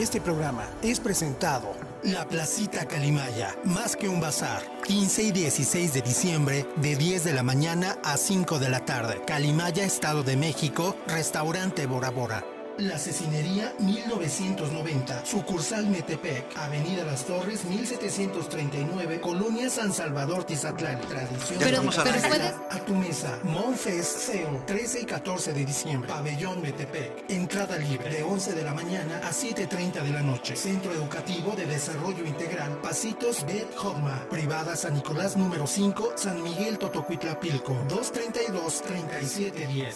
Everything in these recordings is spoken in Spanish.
Este programa es presentado La Placita Calimaya, más que un bazar, 15 y 16 de diciembre de 10 de la mañana a 5 de la tarde. Calimaya, Estado de México, restaurante Bora Bora. La Cecinería 1990, sucursal Metepec, Avenida Las Torres 1739, Colonia San Salvador Tizatlán, tradición. Pero, a tu mesa, Monfes CEO, 13 y 14 de diciembre, Pabellón Metepec. Entrada libre de 11 de la mañana a 7.30 de la noche. Centro Educativo de Desarrollo Integral, Pasitos de Jorma. Privada San Nicolás número 5, San Miguel Totocuitlapilco. 232-3710.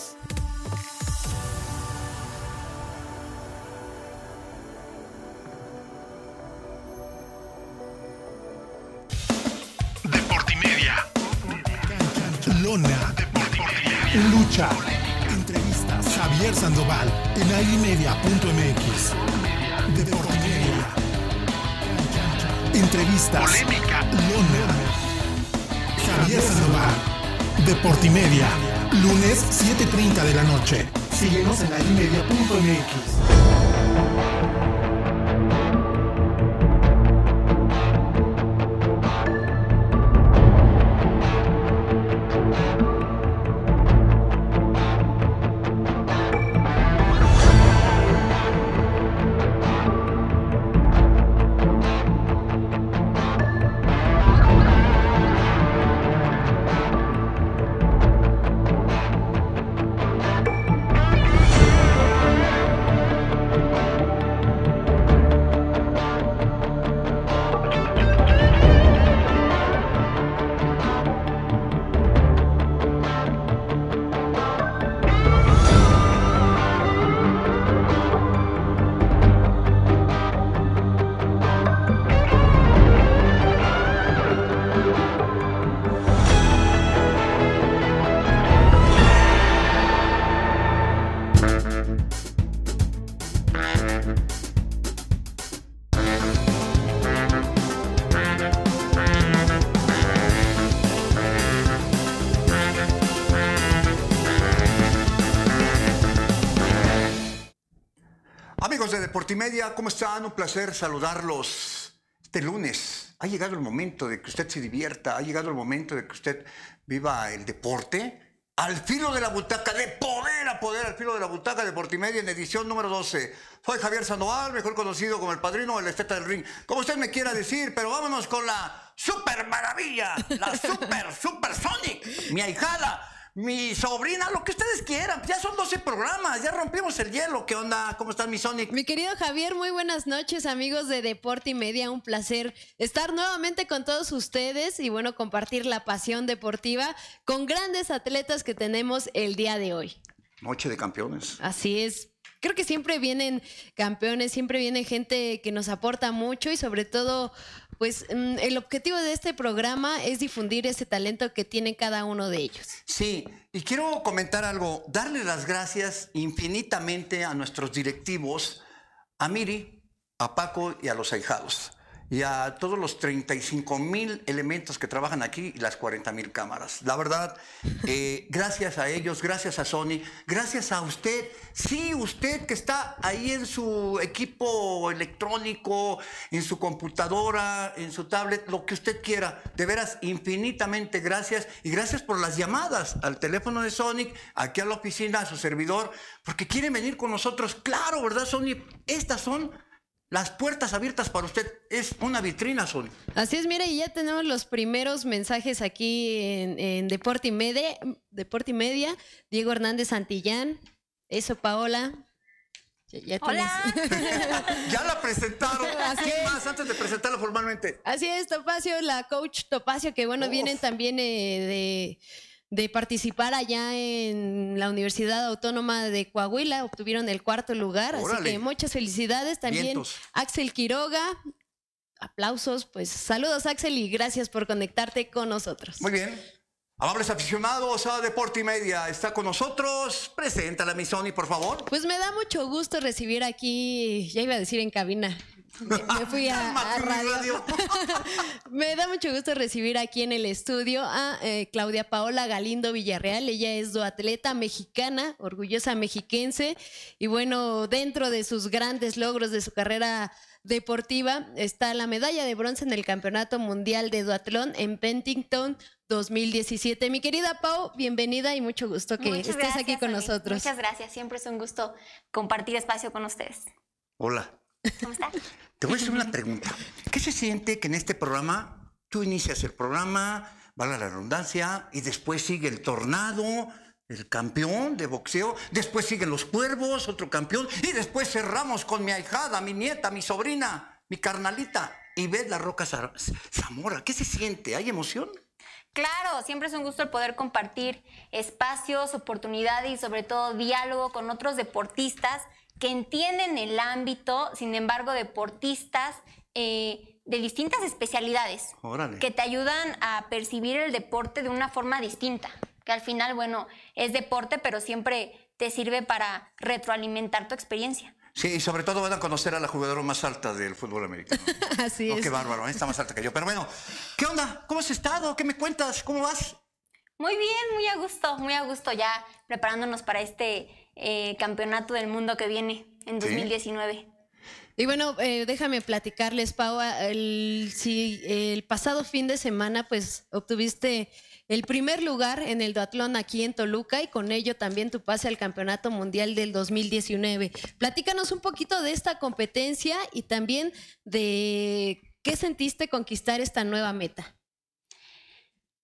Deportimedia. Lona. Deportimedia. Lucha. Javier Sandoval en Deportimedia Entrevistas. Polémica. Lona. Javier Sandoval. Deportimedia. Lunes 7.30 de la noche. Síguenos en airemedia.mx. Media, ¿cómo están? Un placer saludarlos este lunes. Ha llegado el momento de que usted se divierta, ha llegado el momento de que usted viva el deporte al filo de la butaca, de poder a poder, al filo de la butaca de Media en edición número 12. Soy Javier Sandoval, mejor conocido como el padrino de esteta del ring. Como usted me quiera decir, pero vámonos con la super maravilla, la super, super Sonic, mi ahijada mi sobrina, lo que ustedes quieran. Ya son 12 programas, ya rompimos el hielo. ¿Qué onda? ¿Cómo están mi Sonic? Mi querido Javier, muy buenas noches, amigos de Deporte y Media. Un placer estar nuevamente con todos ustedes y, bueno, compartir la pasión deportiva con grandes atletas que tenemos el día de hoy. Noche de campeones. Así es. Creo que siempre vienen campeones, siempre viene gente que nos aporta mucho y sobre todo pues mm, el objetivo de este programa es difundir ese talento que tiene cada uno de ellos. Sí, y quiero comentar algo, darle las gracias infinitamente a nuestros directivos, a Miri, a Paco y a los ahijados y a todos los 35 mil elementos que trabajan aquí y las 40 mil cámaras. La verdad, eh, gracias a ellos, gracias a Sony, gracias a usted, sí, usted que está ahí en su equipo electrónico, en su computadora, en su tablet, lo que usted quiera. De veras, infinitamente gracias y gracias por las llamadas al teléfono de Sony, aquí a la oficina, a su servidor, porque quieren venir con nosotros. Claro, ¿verdad, Sony? Estas son las puertas abiertas para usted es una vitrina, Sol. Así es, mire, y ya tenemos los primeros mensajes aquí en, Deporte, y Media, Diego Hernández Santillán, eso Paola, ya, Hola. ya la presentaron. Así ¿Qué más antes de presentarla formalmente? Así es, Topacio, la coach Topacio, que bueno, vienen también eh, de de participar allá en la Universidad Autónoma de Coahuila, obtuvieron el cuarto lugar, así que muchas felicidades también Axel Quiroga. Aplausos, pues saludos Axel y gracias por conectarte con nosotros. Muy bien. Amables aficionados a Deporte y Media, está con nosotros. Preséntala, mi Sony, por favor. Pues me da mucho gusto recibir aquí, ya iba a decir en cabina, me, fui a, radio. me da mucho gusto recibir aquí en el estudio a eh, Claudia Paola Galindo Villarreal. Ella es duatleta mexicana, orgullosa mexiquense. Y bueno, dentro de sus grandes logros de su carrera deportiva está la medalla de bronce en el Campeonato Mundial de Duatlón en Pentington 2017. Mi querida Pau, bienvenida y mucho gusto que estés aquí con nosotros. Muchas gracias, siempre es un gusto compartir espacio con ustedes. Hola. ¿Cómo estás? Te voy a hacer una pregunta. ¿Qué se siente que en este programa tú inicias el programa, vale la redundancia, y después sigue el tornado, el campeón de boxeo, después siguen los cuervos, otro campeón, y después cerramos con mi ahijada, mi nieta, mi sobrina, mi carnalita, y ves la roca Zamora. ¿Qué se siente? ¿Hay emoción? Claro, siempre es un gusto el poder compartir espacios, oportunidades y sobre todo diálogo con otros deportistas que entienden el ámbito, sin embargo, deportistas eh, de distintas especialidades, Órale. que te ayudan a percibir el deporte de una forma distinta, que al final, bueno, es deporte, pero siempre te sirve para retroalimentar tu experiencia. Sí, y sobre todo van a conocer a la jugadora más alta del fútbol americano. Así oh, es. Qué bárbaro, ¿eh? está más alta que yo. Pero bueno, ¿qué onda? ¿Cómo has estado? ¿Qué me cuentas? ¿Cómo vas? Muy bien, muy a gusto, muy a gusto ya preparándonos para este eh, campeonato del mundo que viene en 2019. Y bueno, eh, déjame platicarles, Pau, el, si, el pasado fin de semana pues obtuviste el primer lugar en el duatlón aquí en Toluca y con ello también tu pase al Campeonato Mundial del 2019. Platícanos un poquito de esta competencia y también de qué sentiste conquistar esta nueva meta.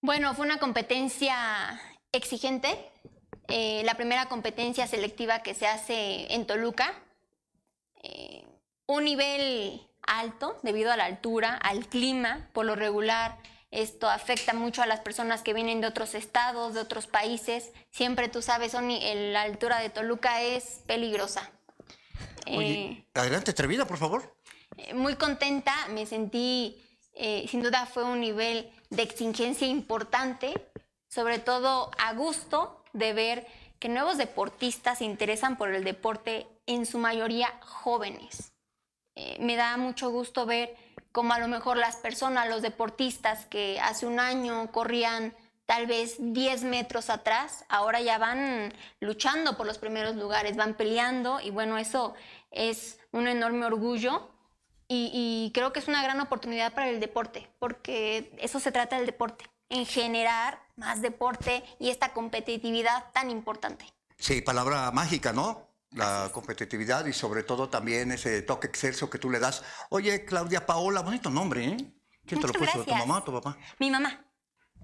Bueno, fue una competencia exigente eh, la primera competencia selectiva que se hace en Toluca. Eh, un nivel alto debido a la altura, al clima, por lo regular. Esto afecta mucho a las personas que vienen de otros estados, de otros países. Siempre tú sabes, la altura de Toluca es peligrosa. Eh, adelante, Trevida, por favor. Muy contenta, me sentí, sin duda fue un nivel de exigencia importante, sobre todo a gusto, de ver que nuevos deportistas se interesan por el deporte, en su mayoría jóvenes. Eh, me da mucho gusto ver cómo a lo mejor las personas, los deportistas que hace un año corrían tal vez 10 metros atrás, ahora ya van luchando por los primeros lugares, van peleando y bueno, eso es un enorme orgullo y, y, creo que es una gran oportunidad para el deporte, porque eso se trata del deporte, en generar más deporte y esta competitividad tan importante. Sí, palabra mágica, ¿no? La competitividad y sobre todo también ese toque excelso que tú le das. Oye, Claudia Paola, bonito nombre, ¿eh? ¿Quién te lo puso? ¿Tu mamá o tu papá? Mi mamá.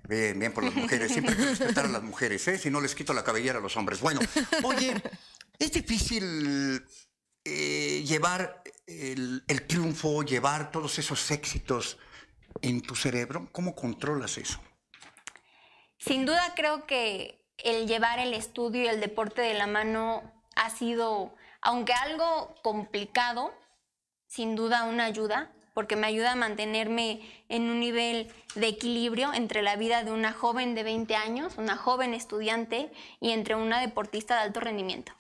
Bien, bien por las mujeres. Siempre hay que respetar a las mujeres, ¿eh? Si no les quito la cabellera a los hombres. Bueno, oye, es difícil eh, llevar el, el triunfo, llevar todos esos éxitos en tu cerebro. ¿Cómo controlas eso? Sin duda creo que el llevar el estudio y el deporte de la mano ha sido, aunque algo complicado, sin duda una ayuda, porque me ayuda a mantenerme en un nivel de equilibrio entre la vida de una joven de 20 años, una joven estudiante y entre una deportista de alto rendimiento.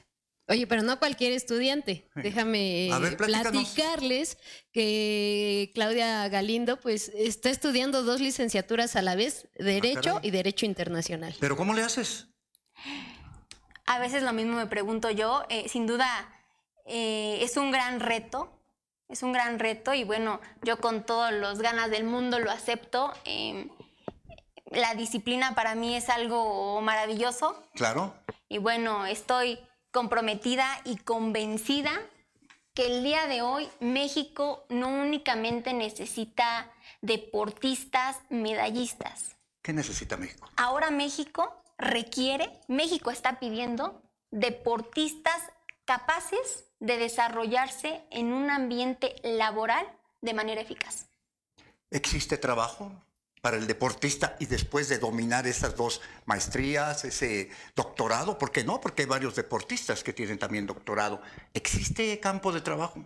Oye, pero no cualquier estudiante. Déjame eh, platicarles que Claudia Galindo pues está estudiando dos licenciaturas a la vez, Derecho ah, y Derecho Internacional. ¿Pero cómo le haces? A veces lo mismo me pregunto yo. Eh, sin duda, eh, es un gran reto. Es un gran reto y bueno, yo con todas las ganas del mundo lo acepto. Em, la disciplina para mí es algo maravilloso. Claro. Y bueno, estoy comprometida y convencida que el día de hoy México no únicamente necesita deportistas, medallistas. ¿Qué necesita México? Ahora México requiere, México está pidiendo deportistas capaces de desarrollarse en un ambiente laboral de manera eficaz. ¿Existe trabajo para el deportista y después de dominar esas dos maestrías, ese doctorado, ¿por qué no? Porque hay varios deportistas que tienen también doctorado. ¿Existe campo de trabajo?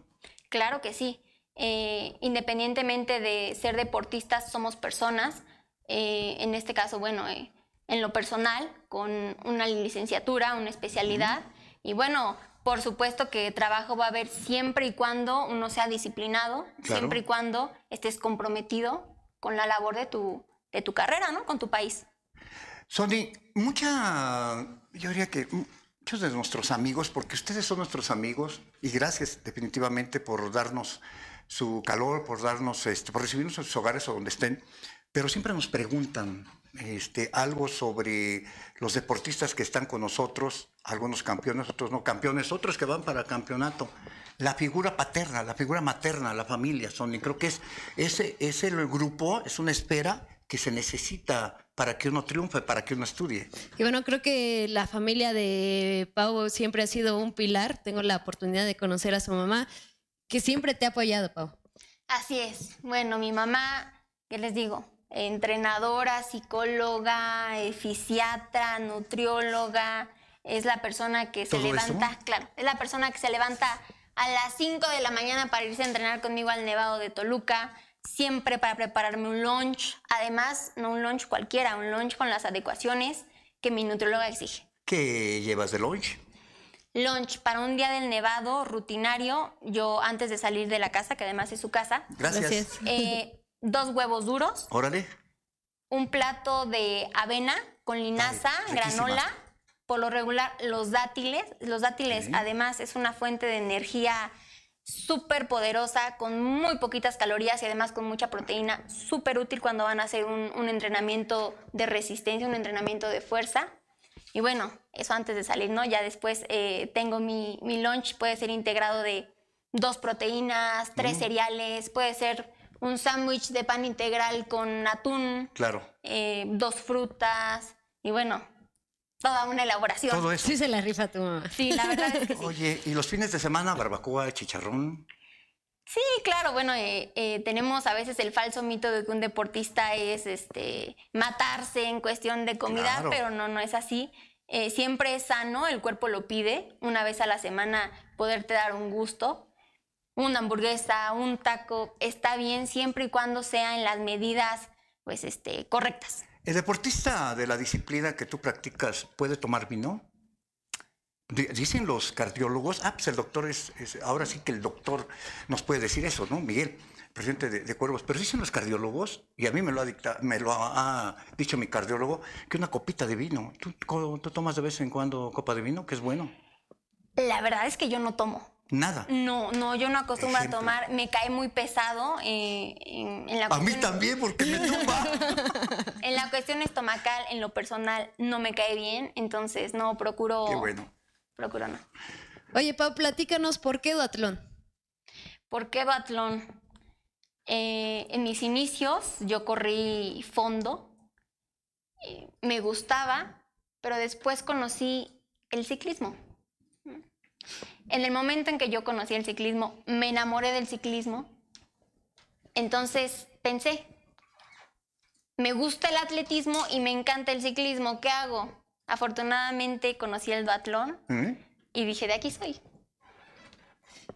Claro que sí. Eh, independientemente de ser deportistas, somos personas. Eh, en este caso, bueno, eh, en lo personal, con una licenciatura, una especialidad. Y bueno, por supuesto que trabajo va a haber siempre y cuando uno sea disciplinado, siempre y cuando estés comprometido con la labor de tu, de tu carrera, ¿no? Con tu país. Sony, mucha, yo diría que muchos de nuestros amigos, porque ustedes son nuestros amigos, y gracias definitivamente por darnos su calor, por darnos, este, por recibirnos en sus hogares o donde estén, pero siempre nos preguntan este, algo sobre los deportistas que están con nosotros, algunos campeones, otros no campeones, otros que van para campeonato la figura paterna, la figura materna, la familia son. creo que es ese, es el grupo, es una espera que se necesita para que uno triunfe, para que uno estudie. Y bueno, creo que la familia de Pau siempre ha sido un pilar. Tengo la oportunidad de conocer a su mamá, que siempre te ha apoyado, Pau. Así es. Bueno, mi mamá, ¿qué les digo? Entrenadora, psicóloga, eh, fisiatra, nutrióloga, es la persona que se levanta, claro, es la persona que se levanta a las 5 de la mañana para irse a entrenar conmigo al Nevado de Toluca, siempre para prepararme un lunch. Además, no un lunch cualquiera, un lunch con las adecuaciones que mi nutrióloga exige. ¿Qué llevas de lunch? Lunch para un día del nevado rutinario, yo antes de salir de la casa, que además es su casa. Gracias. Eh, dos huevos duros. Órale. Un plato de avena con linaza, granola por lo regular los dátiles, los dátiles además es una fuente de energía súper poderosa, con muy poquitas calorías y además con mucha proteína, súper útil cuando van a hacer un, entrenamiento de resistencia, un entrenamiento de fuerza. Y bueno, eso antes de salir, ¿no? Ya después eh, tengo mi, mi, lunch, puede ser integrado de dos proteínas, tres mm. cereales, puede ser un sándwich de pan integral con atún, claro. Eh, dos frutas y bueno, toda una elaboración. Todo eso. Sí, se la rifa tu mamá. Sí, la verdad es que sí. Oye, ¿y los fines de semana, barbacoa, chicharrón? Sí, claro, bueno, eh, eh, tenemos a veces el falso mito de que un deportista es este, matarse en cuestión de comida, pero no, no es así. Eh, siempre es sano, el cuerpo lo pide, una vez a la semana poderte dar un gusto, una hamburguesa, un taco, está bien siempre y cuando sea en las medidas pues, este, correctas. ¿El deportista de la disciplina que tú practicas puede tomar vino? Dicen los cardiólogos, ah, pues el doctor es, ahora sí que el doctor nos puede decir eso, ¿no? Miguel, presidente de, Cuervos, pero dicen los cardiólogos, y a mí me lo ha, dicho mi cardiólogo, que una copita de vino, ¿Tú, ¿tú tomas de vez en cuando copa de vino? Que es bueno. La verdad es que yo no tomo. Nada. No, no, yo no acostumbro a tomar, me cae muy pesado eh, en, la A mí también, porque me tumba. en la cuestión estomacal, en lo personal, no me cae bien, entonces no, procuro... Qué bueno. Procuro no. Oye, Pau, platícanos, ¿por qué duatlón? ¿Por qué duatlón? Eh, en mis inicios yo corrí fondo, eh, me gustaba, pero después conocí el ciclismo. En el momento en que yo conocí el ciclismo, me enamoré del ciclismo. Entonces pensé, me gusta el atletismo y me encanta el ciclismo, ¿qué hago? Afortunadamente conocí el batlón y dije, de aquí soy.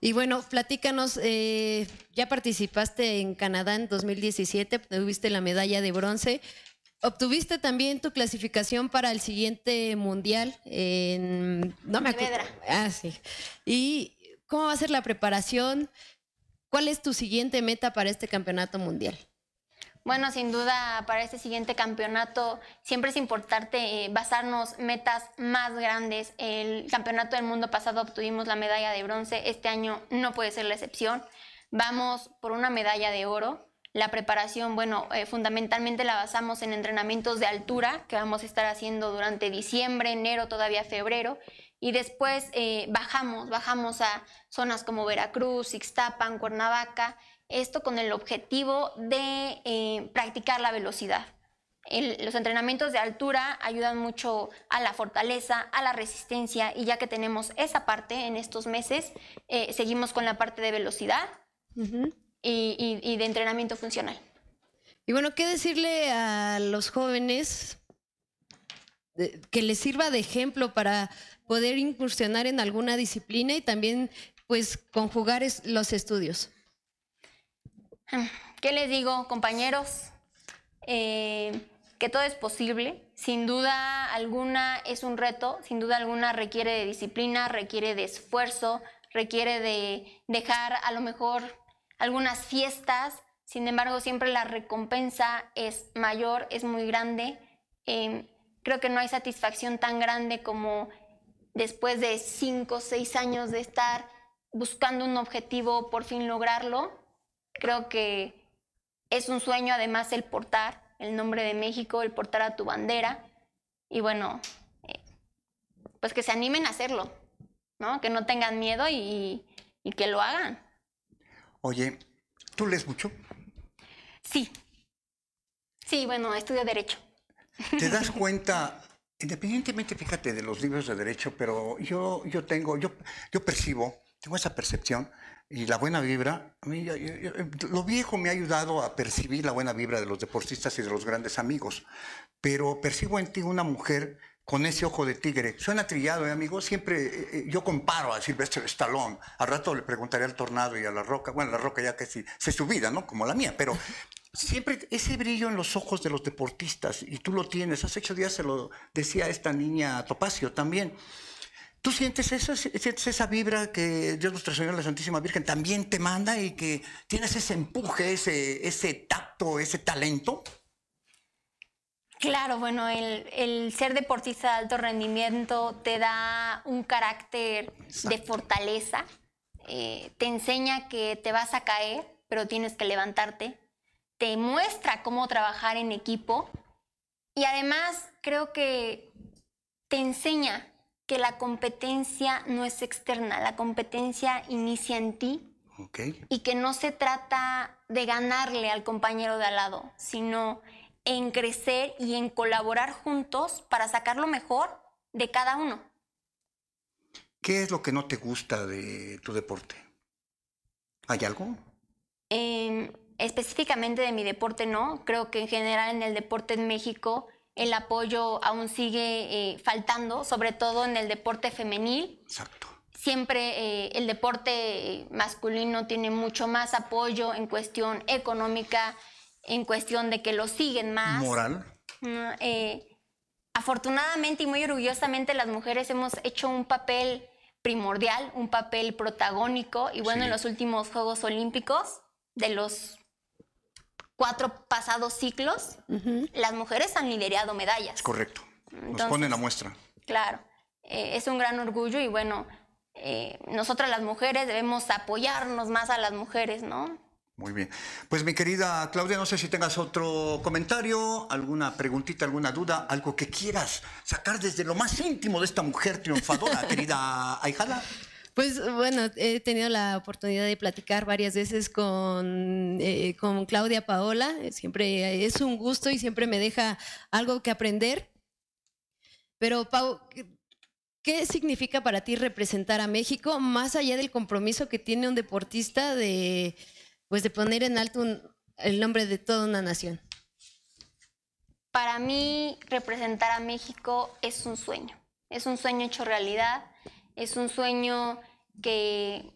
Y bueno, platícanos, eh, ya participaste en Canadá en 2017, tuviste la medalla de bronce, Obtuviste también tu clasificación para el siguiente mundial en. No me Ah, sí. ¿Y cómo va a ser la preparación? ¿Cuál es tu siguiente meta para este campeonato mundial? Bueno, sin duda para este siguiente campeonato siempre es importante eh, basarnos metas más grandes. El campeonato del mundo pasado obtuvimos la medalla de bronce, este año no puede ser la excepción. Vamos por una medalla de oro. La preparación, bueno, eh, fundamentalmente la basamos en entrenamientos de altura que vamos a estar haciendo durante diciembre, enero, todavía febrero. Y después eh, bajamos, bajamos a zonas como Veracruz, Ixtapan, Cuernavaca, esto con el objetivo de eh, practicar la velocidad. los entrenamientos de altura ayudan mucho a la fortaleza, a la resistencia y ya que tenemos esa parte en estos meses, seguimos con la parte de velocidad y, de entrenamiento funcional. Y bueno, ¿qué decirle a los jóvenes que les sirva de ejemplo para poder incursionar en alguna disciplina y también pues conjugar los estudios? Mm, ¿Qué les digo, compañeros? Eh, que todo es posible. Sin duda alguna es un reto, sin duda alguna requiere de disciplina, requiere de esfuerzo, requiere de dejar a lo mejor algunas fiestas, sin embargo siempre la recompensa es mayor, es muy grande. Em, creo que no hay satisfacción tan grande como después de cinco o seis años de estar buscando un objetivo, por fin lograrlo. Creo que es un sueño además el portar el nombre de México, el portar a tu bandera. Y bueno, eh, pues que se animen a hacerlo, ¿no? Que no tengan miedo y que lo hagan. Oye, ¿tú lees mucho? Sí. Sí, bueno, estudio Derecho. ¿Te das cuenta, independientemente, fíjate, de los libros de Derecho, pero yo, yo tengo, yo, yo percibo, tengo esa percepción y la buena vibra. lo viejo me ha ayudado a percibir la buena vibra de los deportistas y de los grandes amigos, pero percibo en ti una mujer con ese ojo de tigre. Suena trillado, ¿eh, amigo? Siempre eh, eh, yo comparo a Sylvester Stallone. Al rato le preguntaré al Tornado y a La Roca. Bueno, La Roca ya que se subida, ¿no? Como la mía, pero siempre ese brillo en los ojos de los deportistas, y tú lo tienes. Hace ocho días se lo decía esta niña Topacio también. ¿Tú sientes esa, vibra que Dios nuestro Señor, la Santísima Virgen, también te manda y que tienes ese empuje, ese tacto, ese talento? Claro, bueno, el, ser deportista de alto rendimiento te da un carácter de fortaleza, eh, te enseña que te vas a caer, pero tienes que levantarte, te muestra cómo trabajar en equipo y además creo que te enseña que la competencia no es externa, la competencia inicia en ti y que no se trata de ganarle al compañero de al lado, sino en crecer y en colaborar juntos para sacar lo mejor de cada uno. ¿Qué es lo que no te gusta de tu deporte? ¿Hay algo? Em, específicamente de mi deporte no. Creo que en general en el deporte en México el apoyo aún sigue eh, faltando, sobre todo en el deporte femenil. Exacto. Siempre eh, el deporte masculino tiene mucho más apoyo en cuestión económica, en cuestión de que lo siguen más. Moral. Mm, eh, afortunadamente y muy orgullosamente las mujeres hemos hecho un papel primordial, un papel protagónico y bueno, en los últimos Juegos Olímpicos de los cuatro pasados ciclos, las mujeres han liderado medallas. correcto. Nos ponen la muestra. Claro, eh, es un gran orgullo y bueno, eh, nosotras las mujeres debemos apoyarnos más a las mujeres, ¿no? Muy bien. Pues mi querida Claudia, no sé si tengas otro comentario, alguna preguntita, alguna duda, algo que quieras sacar desde lo más íntimo de esta mujer triunfadora, querida Aijala. Pues bueno, he tenido la oportunidad de platicar varias veces con, eh, con Claudia Paola. Siempre es un gusto y siempre me deja algo que aprender. Pero Pau, ¿Qué significa para ti representar a México más allá del compromiso que tiene un deportista de, pues de poner en alto el nombre de toda una nación? Para mí, representar a México es un sueño. Es un sueño hecho realidad. Es un sueño que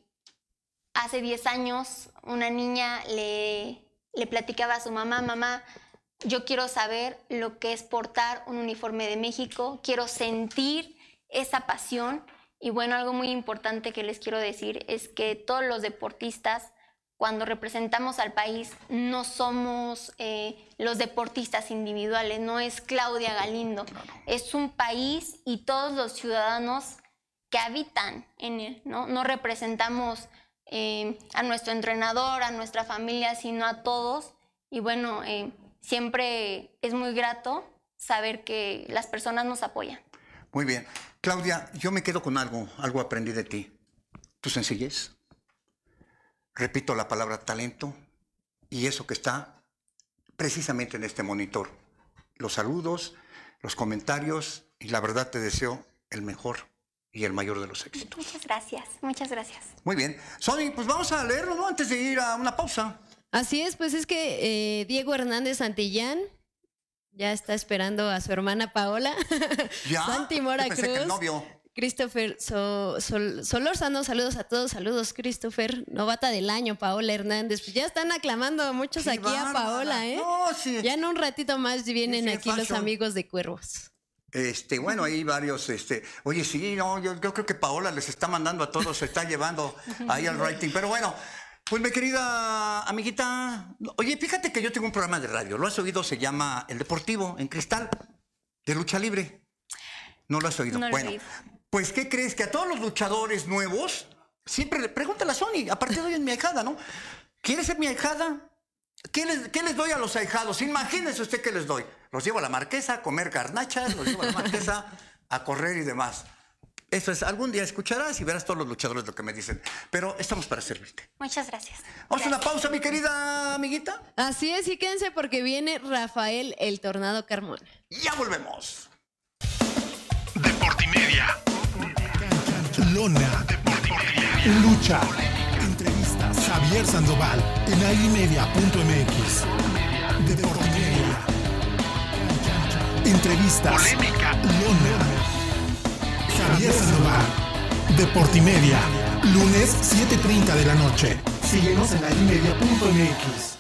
hace 10 años una niña le, le platicaba a su mamá, mamá, yo quiero saber lo que es portar un uniforme de México, quiero sentir esa pasión. Y bueno, algo muy importante que les quiero decir es que todos los deportistas cuando representamos al país no somos eh, los deportistas individuales, no es Claudia Galindo, es un país y todos los ciudadanos que habitan en él, ¿no? No representamos eh, a nuestro entrenador, a nuestra familia, sino a todos. Y bueno, eh, siempre es muy grato saber que las personas nos apoyan. Muy bien. Claudia, yo me quedo con algo, algo aprendí de ti. Tu sencillez repito la palabra talento, y eso que está precisamente en este monitor. Los saludos, los comentarios, y la verdad te deseo el mejor y el mayor de los éxitos. Muchas gracias, muchas gracias. Muy bien. Sony, pues vamos a leerlo, ¿no? Antes de ir a una pausa. Así es, pues es que eh, Diego Hernández Santillán ya está esperando a su hermana Paola. ¿Ya? Santi Mora Que el novio. Christopher solor Sol, saludos a todos, saludos Christopher, novata del año, Paola Hernández. Pues ya están aclamando muchos aquí a Paola, ¿eh? Ya en un ratito más vienen aquí los amigos de Cuervos. Este, bueno, hay varios, este, oye, sí, no, yo, creo que Paola les está mandando a todos, se está llevando ahí al writing. Pero bueno, pues mi querida amiguita, oye, fíjate que yo tengo un programa de radio, lo has oído, se llama El Deportivo en Cristal, de lucha libre. No lo has oído. bueno, pues, ¿qué crees? Que a todos los luchadores nuevos, siempre le pregúntale a Sony, a partir de hoy en mi ahijada, ¿no? ¿Quieres ser mi ahijada? ¿Qué les, doy a los ahijados? Imagínese usted qué les doy. Los llevo a la marquesa a comer garnachas, los llevo a la marquesa a correr y demás. Eso es, algún día escucharás y verás todos los luchadores lo que me dicen. Pero estamos para servirte. Muchas gracias. Vamos a una pausa, mi querida amiguita. Así es, y quédense porque viene Rafael el Tornado Carmona. Ya volvemos. Deportimedia Lona, Lucha, entrevistas, Javier Sandoval en aimedia.mx. Deportimedia, entrevistas, Lona, Javier Sandoval, Deportimedia, lunes 7.30 de la noche. Síguenos en aimedia.mx.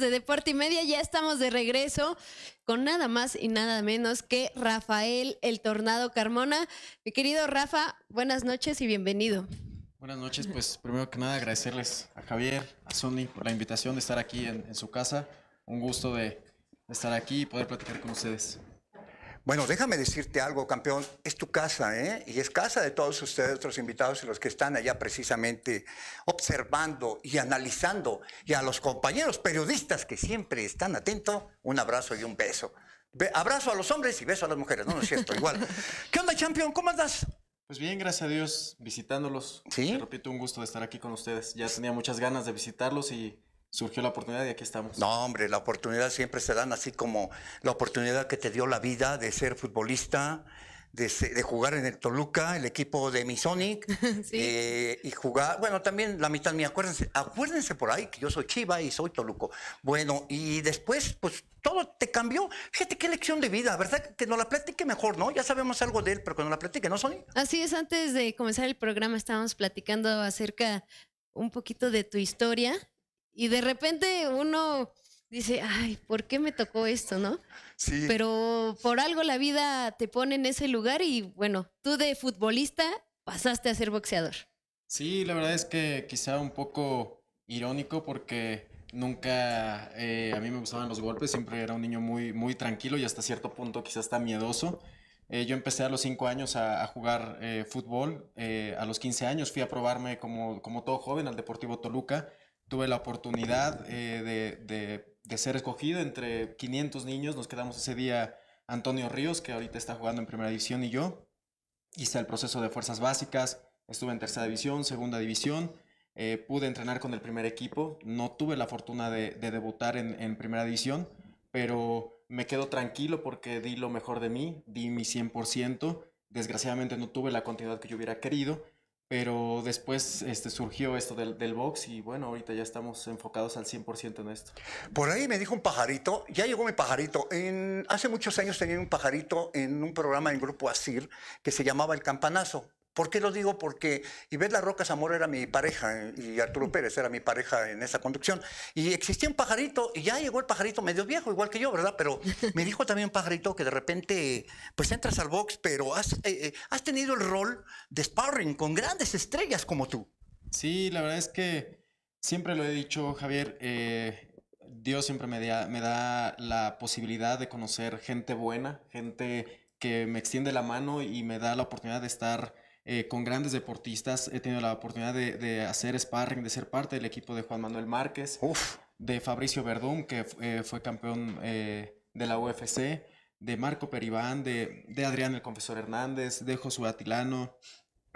de Deporte y Media, ya estamos de regreso con nada más y nada menos que Rafael el Tornado Carmona. Mi querido Rafa, buenas noches y bienvenido. Buenas noches, pues primero que nada agradecerles a Javier, a Sony por la invitación de estar aquí en, su casa. Un gusto de estar aquí y poder platicar con ustedes. Bueno, déjame decirte algo, campeón. Es tu casa, ¿eh? Y es casa de todos ustedes, otros invitados y los que están allá precisamente observando y analizando. Y a los compañeros periodistas que siempre están atentos, un abrazo y un beso. abrazo a los hombres y beso a las mujeres, ¿no? no es cierto, igual. ¿Qué onda, campeón? ¿Cómo andas? Pues bien, gracias a Dios, visitándolos. Sí. repito, un gusto de estar aquí con ustedes. Ya tenía muchas ganas de visitarlos y surgió la oportunidad y aquí estamos. No, hombre, la oportunidad siempre se dan, así como la oportunidad que te dio la vida de ser futbolista, de, jugar en el Toluca, el equipo de Misonic, Sonic eh, y jugar, bueno, también la mitad mía, acuérdense, acuérdense por ahí que yo soy Chiva y soy Toluco. Bueno, y después, pues todo te cambió. Fíjate qué lección de vida, ¿verdad? Que nos la platique mejor, ¿no? Ya sabemos algo de él, pero que nos la platique, ¿no, Sonic? Así es, antes de comenzar el programa estábamos platicando acerca un poquito de tu historia y de repente uno dice, ay, ¿por qué me tocó esto, no? Pero por algo la vida te pone en ese lugar y bueno, tú de futbolista pasaste a ser boxeador. Sí, la verdad es que quizá un poco irónico porque nunca eh, a mí me gustaban los golpes, siempre era un niño muy, muy tranquilo y hasta cierto punto quizás está miedoso. Eh, yo empecé a los 5 años a, jugar eh, fútbol, a los 15 años fui a probarme como, como todo joven al Deportivo Toluca, tuve la oportunidad eh, de, ser escogido entre 500 niños. Nos quedamos ese día Antonio Ríos, que ahorita está jugando en primera división, y yo. Hice el proceso de fuerzas básicas, estuve en tercera división, segunda división. Eh, pude entrenar con el primer equipo. No tuve la fortuna de, debutar en, en, primera división, pero me quedo tranquilo porque di lo mejor de mí, di mi 100%. Desgraciadamente no tuve la continuidad que yo hubiera querido, pero después este, surgió esto del, box y bueno, ahorita ya estamos enfocados al 100% en esto. Por ahí me dijo un pajarito, ya llegó mi pajarito. En, hace muchos años tenía un pajarito en un programa del grupo ASIR que se llamaba El Campanazo. ¿Por qué lo digo? Porque ves, La Roca Zamora era mi pareja eh, y Arturo mm. Pérez era mi pareja en esa conducción. Y existía un pajarito y ya llegó el pajarito medio viejo, igual que yo, ¿verdad? Pero me dijo también un pajarito que de repente, pues entras al box, pero has, eh, eh, tenido el rol de sparring con grandes estrellas como tú. Sí, la verdad es que siempre lo he dicho, Javier. Dios siempre me me da la posibilidad de conocer gente buena, gente que me extiende la mano y me da la oportunidad de estar eh, con grandes deportistas. He tenido la oportunidad de, de, hacer sparring, de ser parte del equipo de Juan Manuel Márquez, de Fabricio Verdún, que eh, fue campeón eh, de la UFC, de Marco Peribán, de, Adrián el Confesor Hernández, de Josué Atilano.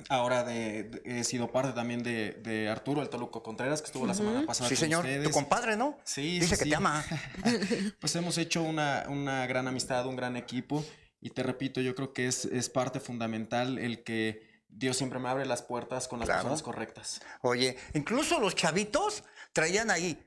Ahora de, he sido parte también de, Arturo el Toluco Contreras, que estuvo la semana pasada. Sí, señor. Tu compadre, ¿no? Sí, Dice que te pues hemos hecho una, una gran amistad, un gran equipo. Y te repito, yo creo que es, es parte fundamental el que Dios siempre me abre las puertas con las personas correctas. Oye, incluso los chavitos traían ahí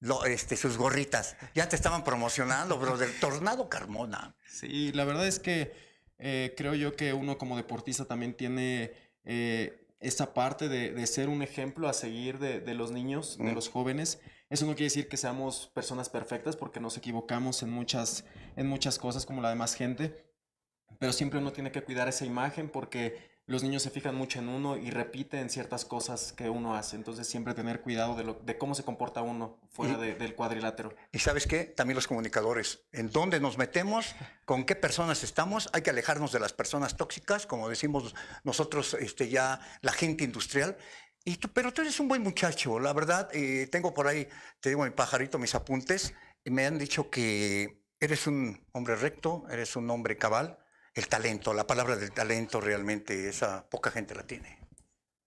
lo, este, sus gorritas. Ya te estaban promocionando, bro, del Tornado Carmona. Sí, la verdad es que eh, creo yo que uno como deportista también tiene eh, esa parte de, de, ser un ejemplo a seguir de, de los niños, de mm. los jóvenes. Eso no quiere decir que seamos personas perfectas porque nos equivocamos en muchas, en muchas cosas como la demás gente. Pero siempre uno tiene que cuidar esa imagen porque los niños se fijan mucho en uno y repiten ciertas cosas que uno hace. Entonces siempre tener cuidado de, cómo se comporta uno fuera del cuadrilátero. Y sabes qué, también los comunicadores, en dónde nos metemos, con qué personas estamos, hay que alejarnos de las personas tóxicas, como decimos nosotros este, ya la gente industrial. Y pero tú eres un buen muchacho, la verdad, eh, tengo por ahí, te digo mi pajarito, mis apuntes, y me han dicho que eres un hombre recto, eres un hombre cabal el talento, la palabra del talento realmente esa poca gente la tiene.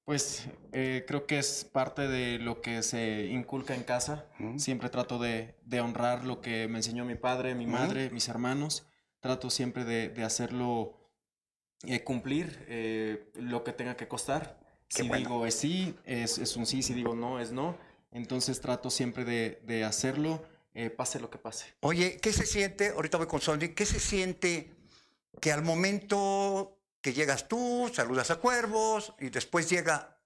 Pues eh, creo que es parte de lo que se inculca en casa. Siempre trato de, de, honrar lo que me enseñó mi padre, mi madre, mis hermanos. Trato siempre de, de hacerlo eh, cumplir eh, lo que tenga que costar. si digo es sí, es, es, un sí, si digo no, es no. Entonces trato siempre de, de hacerlo, pase lo que pase. Oye, ¿qué se siente? Ahorita voy con Sony, ¿qué se siente que al momento que llegas tú, saludas a Cuervos y después llega,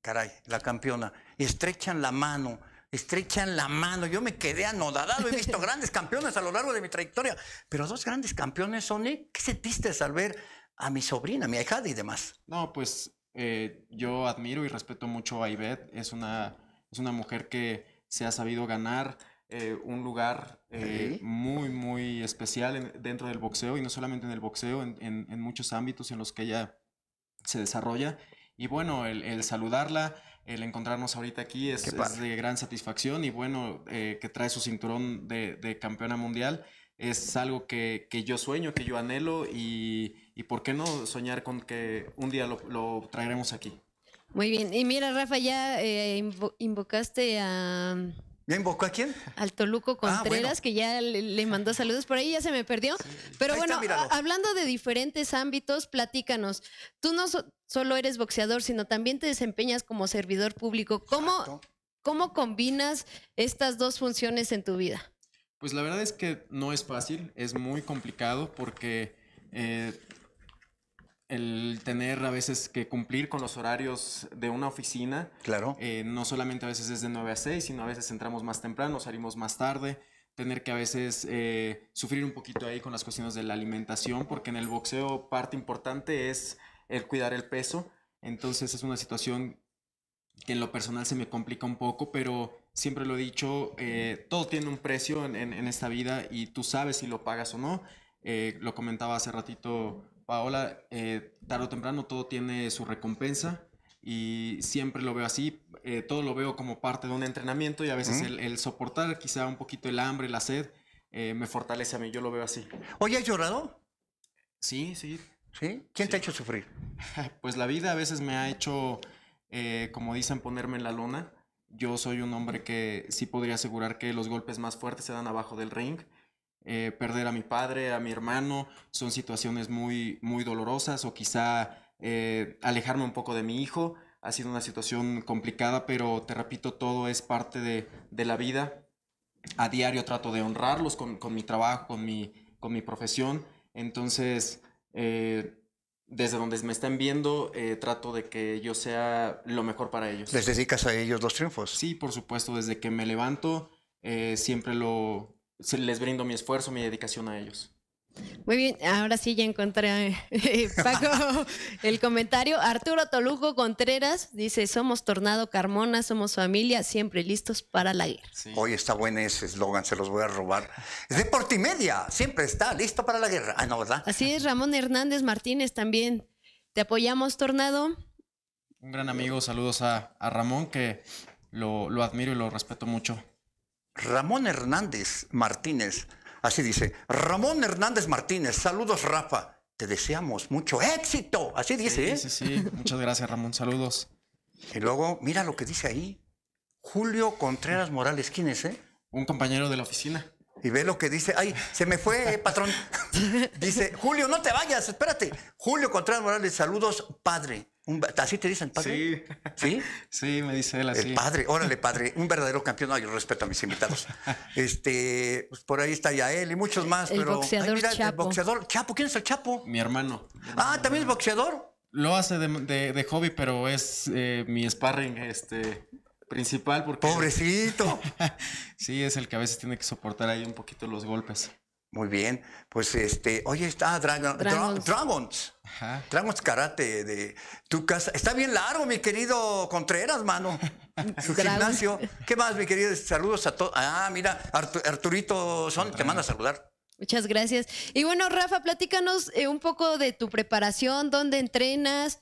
caray, la campeona, estrechan la mano, estrechan la mano. Yo me quedé anodadado, he visto grandes campeones a lo largo de mi trayectoria, pero dos grandes campeones, son ¿qué sentiste al ver a mi sobrina, a mi hija y demás? No, pues eh, yo admiro y respeto mucho a Ivette, es una, es una mujer que se ha sabido ganar eh, un lugar eh, muy, muy especial dentro del boxeo y no solamente en el boxeo, en, muchos ámbitos en los que ella se desarrolla. Y bueno, el, saludarla, el encontrarnos ahorita aquí es, de gran satisfacción y bueno, eh, que trae su cinturón de, campeona mundial es algo que, yo sueño, que yo anhelo y, por qué no soñar con que un día lo, traeremos aquí. Muy bien, y mira Rafa, ya invocaste a... ¿Ya invocó a quién? Al Toluco ah, Contreras, que ya le, mandó saludos por ahí, ya se me perdió. Pero bueno, hablando de diferentes ámbitos, platícanos. Tú no solo eres boxeador, sino también te desempeñas como servidor público. ¿Cómo, ¿Cómo combinas estas dos funciones en tu vida? Pues la verdad es que no es fácil, es muy complicado porque eh, el tener a veces que cumplir con los horarios de una oficina. Claro. Eh, no solamente a veces es de 9 a 6, sino a veces entramos más temprano, salimos más tarde. Tener que a veces eh, sufrir un poquito ahí con las cuestiones de la alimentación, porque en el boxeo parte importante es el cuidar el peso. Entonces es una situación que en lo personal se me complica un poco, pero siempre lo he dicho, eh, todo tiene un precio en, en, esta vida y tú sabes si lo pagas o no. lo comentaba hace ratito Paola, eh, tarde o temprano todo tiene su recompensa y siempre lo veo así, eh, todo lo veo como parte de un entrenamiento y a veces el, soportar quizá un poquito el hambre, la sed, eh, me fortalece a mí, yo lo veo así. ¿Hoy ¿has llorado? Sí, sí. ¿Sí? ¿Quién te ha hecho sufrir? Pues la vida a veces me ha hecho, como dicen, ponerme en la lona. Yo soy un hombre que sí podría asegurar que los golpes más fuertes se dan abajo del ring. Eh, perder a mi padre, a mi hermano, son situaciones muy, muy dolorosas o quizá eh, alejarme un poco de mi hijo. Ha sido una situación complicada, pero te repito, todo es parte de, la vida. A diario trato de honrarlos con, mi trabajo, con mi, con mi profesión. Entonces, eh, desde donde me están viendo, trato de que yo sea lo mejor para ellos. ¿Les dedicas a ellos los triunfos? Sí, por supuesto, desde que me levanto, siempre lo, les brindo mi esfuerzo, mi dedicación a ellos. Muy bien, ahora sí ya encontré, eh, Paco, el comentario. Arturo Tolugo Contreras dice, somos Tornado Carmona, somos familia, siempre listos para la guerra. Hoy está bueno ese eslogan, se los voy a robar. Es de media, siempre está listo para la guerra. Ah, no, ¿verdad? Así es, Ramón Hernández Martínez también. Te apoyamos, Tornado. Un gran amigo, saludos a, Ramón, que lo admiro y lo respeto mucho. Ramón Hernández Martínez, así dice, Ramón Hernández Martínez, saludos Rafa, te deseamos mucho éxito, así dice. Sí, ¿eh? sí, sí, muchas gracias Ramón, saludos. Y luego, mira lo que dice ahí, Julio Contreras Morales, ¿quién es? Eh? Un compañero de la oficina. Y ve lo que dice, ay, se me fue, eh, patrón. dice, Julio, no te vayas, espérate. Julio Contreras Morales, saludos, padre. ¿Así te dicen, padre? Sí. ¿Sí? Sí, me dice él así. El padre, órale, padre, un verdadero campeón. No, yo respeto a mis invitados. Este, pues, por ahí está ya él y muchos más. El boxeador El boxeador Chapo, ¿quién es el Chapo? Mi hermano. Ah, ¿también es boxeador? Lo hace de, hobby, pero es eh, mi sparring, este principal porque... Pobrecito. sí, es el que a veces tiene que soportar ahí un poquito los golpes. Muy bien. Pues este, oye, está Dragon, Dragons. Dragons. Karate de tu casa. Está bien largo, mi querido Contreras, mano. Su gimnasio. ¿Qué más, mi querido? Saludos a todos. Ah, mira, Arturito Son te manda a saludar. Muchas gracias. Y bueno, Rafa, platícanos eh, un poco de tu preparación, dónde entrenas,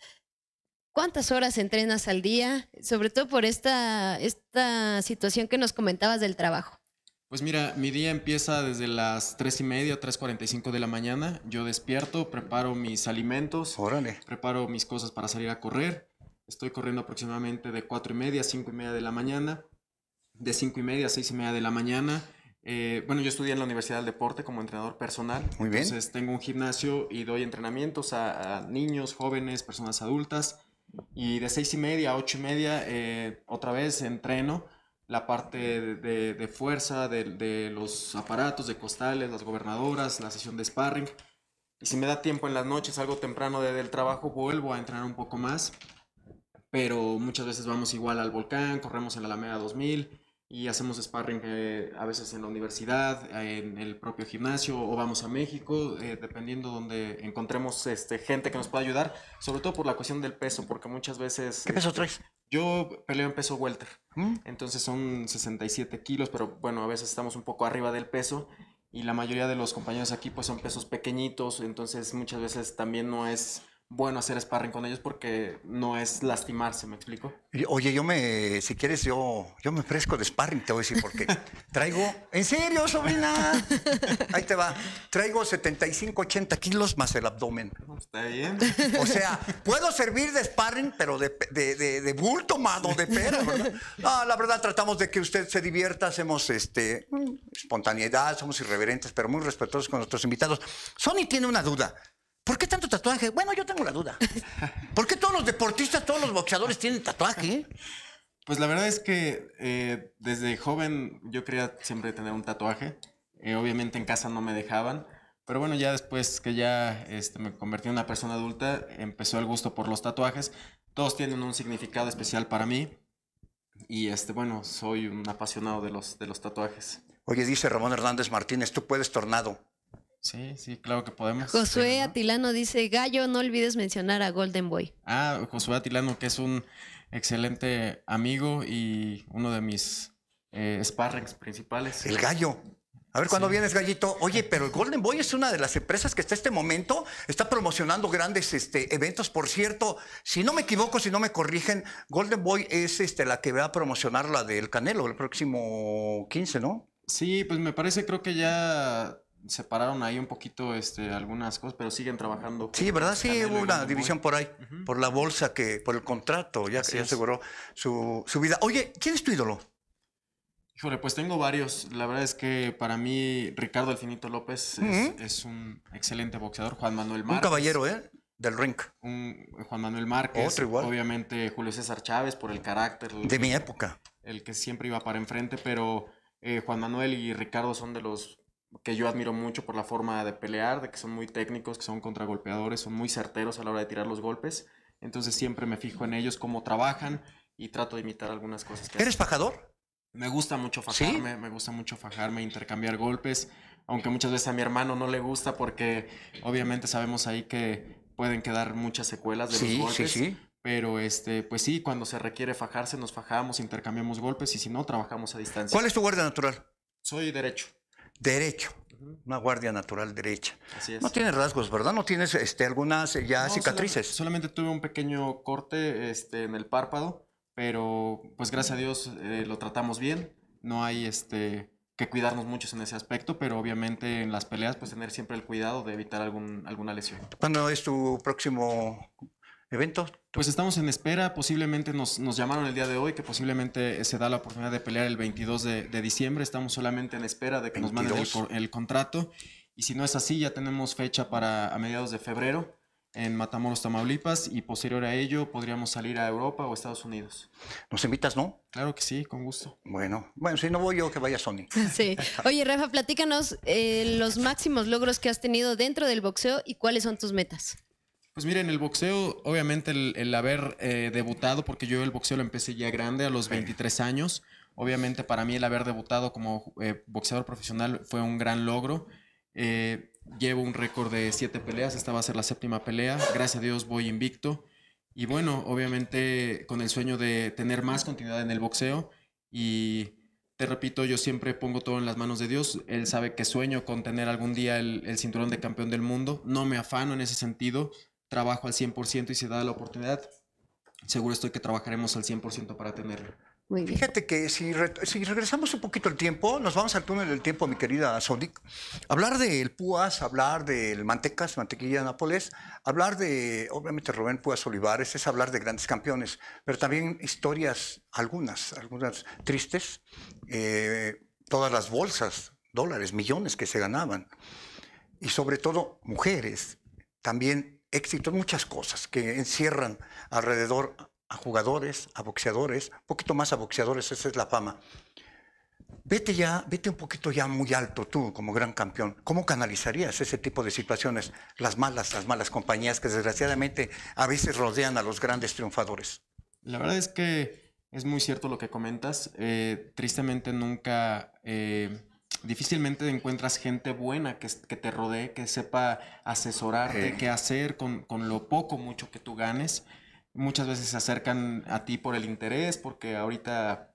¿Cuántas horas entrenas al día? Sobre todo por esta, esta situación que nos comentabas del trabajo. Pues mira, mi día empieza desde las 3 y media, 3.45 de la mañana. Yo despierto, preparo mis alimentos, preparo mis cosas para salir a correr. Estoy corriendo aproximadamente de 4 y media a 5 y media de la mañana. De 5 y media a 6 y media de la mañana. Eh, bueno, yo estudié en la Universidad del Deporte como entrenador personal. Muy bien. Entonces tengo un gimnasio y doy entrenamientos a, niños, jóvenes, personas adultas. Y de 6 y media a 8 y media, eh, otra vez entreno la parte de, fuerza, de, de, los aparatos, de costales, las gobernadoras, la sesión de sparring. Y si me da tiempo en las noches, algo temprano del trabajo, vuelvo a entrenar un poco más. Pero muchas veces vamos igual al volcán, corremos en la Alameda 2000, y hacemos sparring eh, a veces en la universidad, en el propio gimnasio o vamos a México, eh, dependiendo donde encontremos este, gente que nos pueda ayudar, sobre todo por la cuestión del peso, porque muchas veces... ¿Qué peso traes? Yo peleo en peso welter, mm. entonces son 67 kilos, pero bueno, a veces estamos un poco arriba del peso y la mayoría de los compañeros aquí pues son pesos pequeñitos, entonces muchas veces también no es bueno hacer sparring con ellos porque no es lastimarse, ¿me explico? Oye, yo me, si quieres, yo, yo me ofrezco de sparring, te voy a decir por qué. Traigo, en serio, sobrina, ahí te va, traigo 75, 80 kilos más el abdomen. Está bien. O sea, puedo servir de sparring, pero de, de, de, de bulto, mano, de pera, ¿verdad? No, la verdad, tratamos de que usted se divierta, hacemos este, mm, espontaneidad, somos irreverentes, pero muy respetuosos con nuestros invitados. Sony tiene una duda. ¿Por qué tanto tatuaje? Bueno, yo tengo la duda. ¿Por qué todos los deportistas, todos los boxeadores tienen tatuaje? Pues la verdad es que eh, desde joven yo quería siempre tener un tatuaje. Eh, obviamente en casa no me dejaban. Pero bueno, ya después que ya este, me convertí en una persona adulta, empezó el gusto por los tatuajes. Todos tienen un significado especial para mí. Y este, bueno, soy un apasionado de los, de los tatuajes. Oye, dice Ramón Hernández Martínez, tú puedes tornado. Sí, sí, claro que podemos. Josué Atilano dice, Gallo, no olvides mencionar a Golden Boy. Ah, Josué Atilano, que es un excelente amigo y uno de mis eh, principales. El Gallo. A ver cuándo vienes, Gallito. Oye, pero el Golden Boy es una de las empresas que hasta este momento está promocionando grandes este, eventos. Por cierto, si no me equivoco, si no me corrigen, Golden Boy es este, la que va a promocionar la del Canelo el próximo 15, ¿no? Sí, pues me parece, creo que ya separaron ahí un poquito este, algunas cosas, pero siguen trabajando. Sí, ¿verdad? Sí, hubo una división por ahí, por la bolsa, que por el contrato, ya se aseguró su, su, vida. Oye, ¿quién es tu ídolo? Híjole, pues tengo varios. La verdad es que para mí Ricardo Alfinito López es, un excelente boxeador. Juan Manuel Márquez. Un caballero, ¿eh? Del ring. Un, Juan Manuel Márquez. Otro igual. Obviamente Julio César Chávez por el carácter. de mi época. El que siempre iba para enfrente, pero eh, Juan Manuel y Ricardo son de los que yo admiro mucho por la forma de pelear, de que son muy técnicos, que son contragolpeadores, son muy certeros a la hora de tirar los golpes. Entonces siempre me fijo en ellos, cómo trabajan y trato de imitar algunas cosas. Que ¿Eres fajador? Me gusta mucho fajarme, me gusta mucho fajarme, intercambiar golpes, aunque muchas veces a mi hermano no le gusta porque obviamente sabemos ahí que pueden quedar muchas secuelas de los golpes. Sí, sí. Pero este, pues sí, cuando se requiere fajarse, nos fajamos, intercambiamos golpes y si no, trabajamos a distancia. ¿Cuál es tu guardia natural? Soy derecho derecho, una guardia natural derecha. No tienes rasgos, ¿verdad? No tienes este, algunas eh, ya cicatrices. Solamente, tuve un pequeño corte este, en el párpado, pero pues gracias a Dios eh, lo tratamos bien. No hay este, que cuidarnos mucho en ese aspecto, pero obviamente en las peleas pues tener siempre el cuidado de evitar algún, alguna lesión. ¿Cuándo es tu próximo evento? Pues estamos en espera, posiblemente nos, nos, llamaron el día de hoy, que posiblemente eh, se da la oportunidad de pelear el 22 de, diciembre, estamos solamente en espera de que nos manden el, contrato y si no es así ya tenemos fecha para a mediados de febrero en Matamoros, Tamaulipas y posterior a ello podríamos salir a Europa o Estados Unidos. ¿Nos invitas, no? Claro que sí, con gusto. Bueno, bueno, si no voy yo, que vaya Sony. Sí. Oye, Rafa, platícanos eh, los máximos logros que has tenido dentro del boxeo y cuáles son tus metas. Pues miren, el boxeo, obviamente el, haber eh, debutado, porque yo el boxeo lo empecé ya grande, a los 23 años, obviamente para mí el haber debutado como eh, boxeador profesional fue un gran logro. Eh, llevo un récord de 7 peleas, esta va a ser la séptima pelea, gracias a Dios voy invicto. Y bueno, obviamente con el sueño de tener más continuidad en el boxeo y te repito, yo siempre pongo todo en las manos de Dios. Él sabe que sueño con tener algún día el, el cinturón de campeón del mundo. No me afano en ese sentido trabajo al 100% y se da la oportunidad, seguro estoy que trabajaremos al 100% para tenerlo. Fíjate que si, si, regresamos un poquito el tiempo, nos vamos al túnel del tiempo, mi querida Sodic. Hablar del Púas, hablar del Mantecas, Mantequilla de Nápoles, hablar de, obviamente, Rubén Púas Olivares, es hablar de grandes campeones, pero también historias, algunas, algunas tristes, eh, todas las bolsas, dólares, millones que se ganaban, y sobre todo mujeres, también éxito, muchas cosas que encierran alrededor a jugadores, a boxeadores, un poquito más a boxeadores, esa es la fama. Vete ya, vete un poquito ya muy alto tú como gran campeón. ¿Cómo canalizarías ese tipo de situaciones, las malas, las malas compañías que desgraciadamente a veces rodean a los grandes triunfadores? La verdad es que es muy cierto lo que comentas. Eh, tristemente nunca eh, difícilmente encuentras gente buena que, te rodee, que sepa asesorarte, qué hacer con, lo poco, mucho que tú ganes. Muchas veces se acercan a ti por el interés, porque ahorita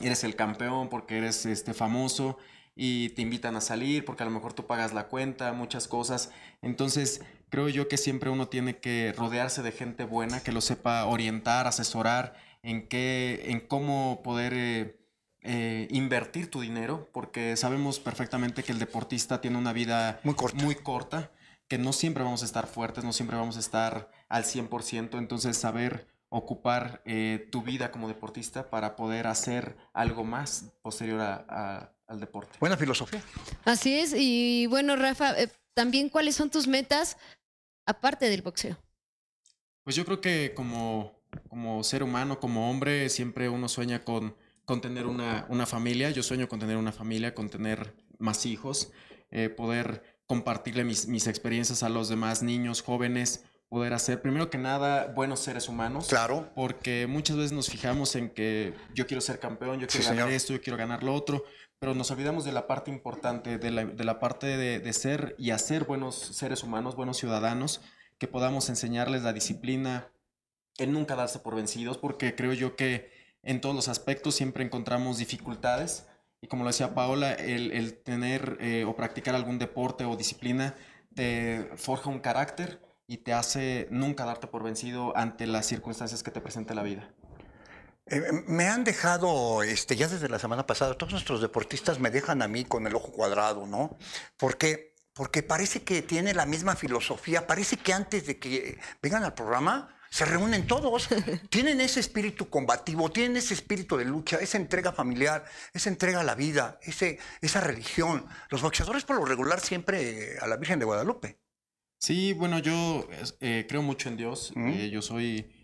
eres el campeón, porque eres este, famoso y te invitan a salir, porque a lo mejor tú pagas la cuenta, muchas cosas. Entonces, creo yo que siempre uno tiene que rodearse de gente buena, que lo sepa orientar, asesorar en qué, en cómo poder... Eh, eh, invertir tu dinero, porque sabemos perfectamente que el deportista tiene una vida muy corta. que no siempre vamos a estar fuertes, no siempre vamos a estar al 100%, entonces saber ocupar eh, tu vida como deportista para poder hacer algo más posterior al deporte. Buena filosofía. Así es, y bueno, Rafa, eh, también cuáles son tus metas aparte del boxeo. Pues yo creo que como, como ser humano, como hombre, siempre uno sueña con con tener una, familia, yo sueño con tener una familia, con tener más hijos, eh, poder compartirle mis, experiencias a los demás niños, jóvenes, poder hacer, primero que nada, buenos seres humanos. Claro. Porque muchas veces nos fijamos en que yo quiero ser campeón, yo quiero ganar esto, yo quiero ganar lo otro, pero nos olvidamos de la parte importante, de la, de parte de, de, ser y hacer buenos seres humanos, buenos ciudadanos, que podamos enseñarles la disciplina, en nunca darse por vencidos, porque creo yo que en todos los aspectos siempre encontramos dificultades. Y como lo decía Paola, el, tener eh, o practicar algún deporte o disciplina te forja un carácter y te hace nunca darte por vencido ante las circunstancias que te presenta la vida. Eh, me han dejado, este, ya desde la semana pasada, todos nuestros deportistas me dejan a mí con el ojo cuadrado, ¿no? Porque, porque parece que tiene la misma filosofía, parece que antes de que vengan al programa, se reúnen todos, tienen ese espíritu combativo, tienen ese espíritu de lucha, esa entrega familiar, esa entrega a la vida, ese, esa religión. Los boxeadores por lo regular siempre eh, a la Virgen de Guadalupe. Sí, bueno, yo eh, creo mucho en Dios, mm. eh, yo soy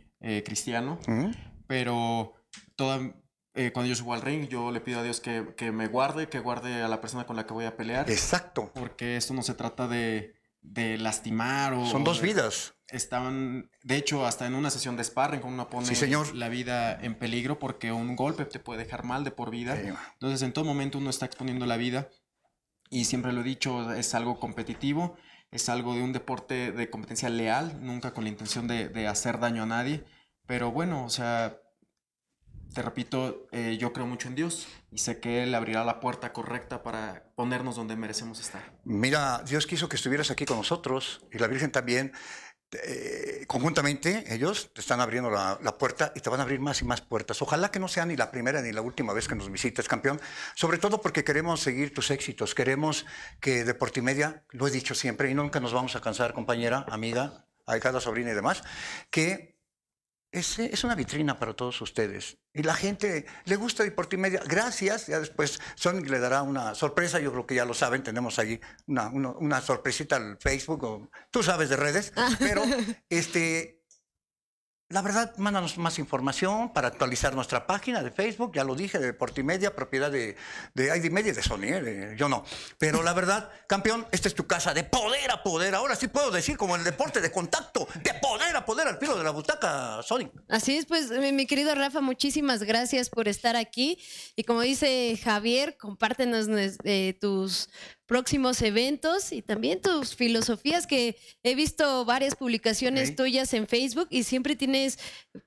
cristiano, mm. pero cuando yo subo al ring, yo le pido a Dios que, me guarde, que guarde a la persona con la que voy a pelear. Exacto. Porque esto no se trata de, lastimar o... Son dos vidas estaban, de hecho, hasta en una sesión de sparring, con uno pone la vida en peligro porque un golpe te puede dejar mal de por vida. Entonces, en todo momento uno está exponiendo la vida y siempre lo he dicho, es algo competitivo, es algo de un deporte de competencia leal, nunca con la intención de, hacer daño a nadie. Pero bueno, o sea, te repito, eh, yo creo mucho en Dios y sé que Él abrirá la puerta correcta para ponernos donde merecemos estar. Mira, Dios quiso que estuvieras aquí con nosotros y la Virgen también, eh, conjuntamente ellos te están abriendo la, puerta y te van a abrir más y más puertas. Ojalá que no sea ni la primera ni la última vez que nos visites, campeón, sobre todo porque queremos seguir tus éxitos, queremos que Deportimedia, lo he dicho siempre y nunca nos vamos a cansar, compañera, amiga, a cada sobrina y demás, que es, una vitrina para todos ustedes. Y la gente le gusta Media. Gracias. Ya después Sonic le dará una sorpresa. Yo creo que ya lo saben. Tenemos ahí una, sorpresita al Facebook. O, tú sabes de redes. Pero este, la verdad, mándanos más información para actualizar nuestra página de Facebook, ya lo dije, de Deportimedia, propiedad de, de ID Media y de Sony, ¿eh? yo no. Pero la verdad, campeón, esta es tu casa, de poder a poder. Ahora sí puedo decir, como el deporte de contacto, de poder a poder al filo de la butaca, Sony. Así es, pues, mi querido Rafa, muchísimas gracias por estar aquí. Y como dice Javier, compártenos eh, tus próximos eventos y también tus filosofías que he visto varias publicaciones tuyas en Facebook y siempre tienes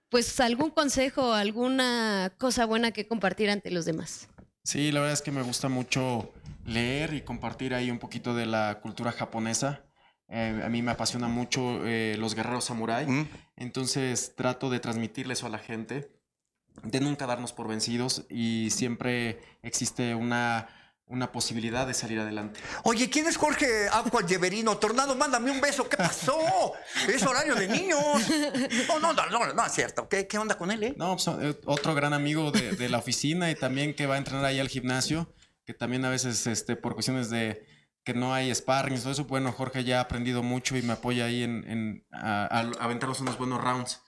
pues algún consejo, alguna cosa buena que compartir ante los demás. Sí, la verdad es que me gusta mucho leer y compartir ahí un poquito de la cultura japonesa. Eh, a mí me apasiona mucho eh, los guerreros samurái, mm. entonces trato de transmitirles eso a la gente, de nunca darnos por vencidos y siempre existe una una posibilidad de salir adelante. Oye, ¿quién es Jorge Agua Lleverino? Tornado, mándame un beso. ¿Qué pasó? es horario de niños. No, no, no, no, no es cierto. ¿Qué, qué onda con él? Eh? No, pues, eh, otro gran amigo de, la oficina y también que va a entrenar ahí al gimnasio, que también a veces este, por cuestiones de que no hay sparring y todo eso, bueno, Jorge ya ha aprendido mucho y me apoya ahí en, en a aventarnos unos buenos rounds.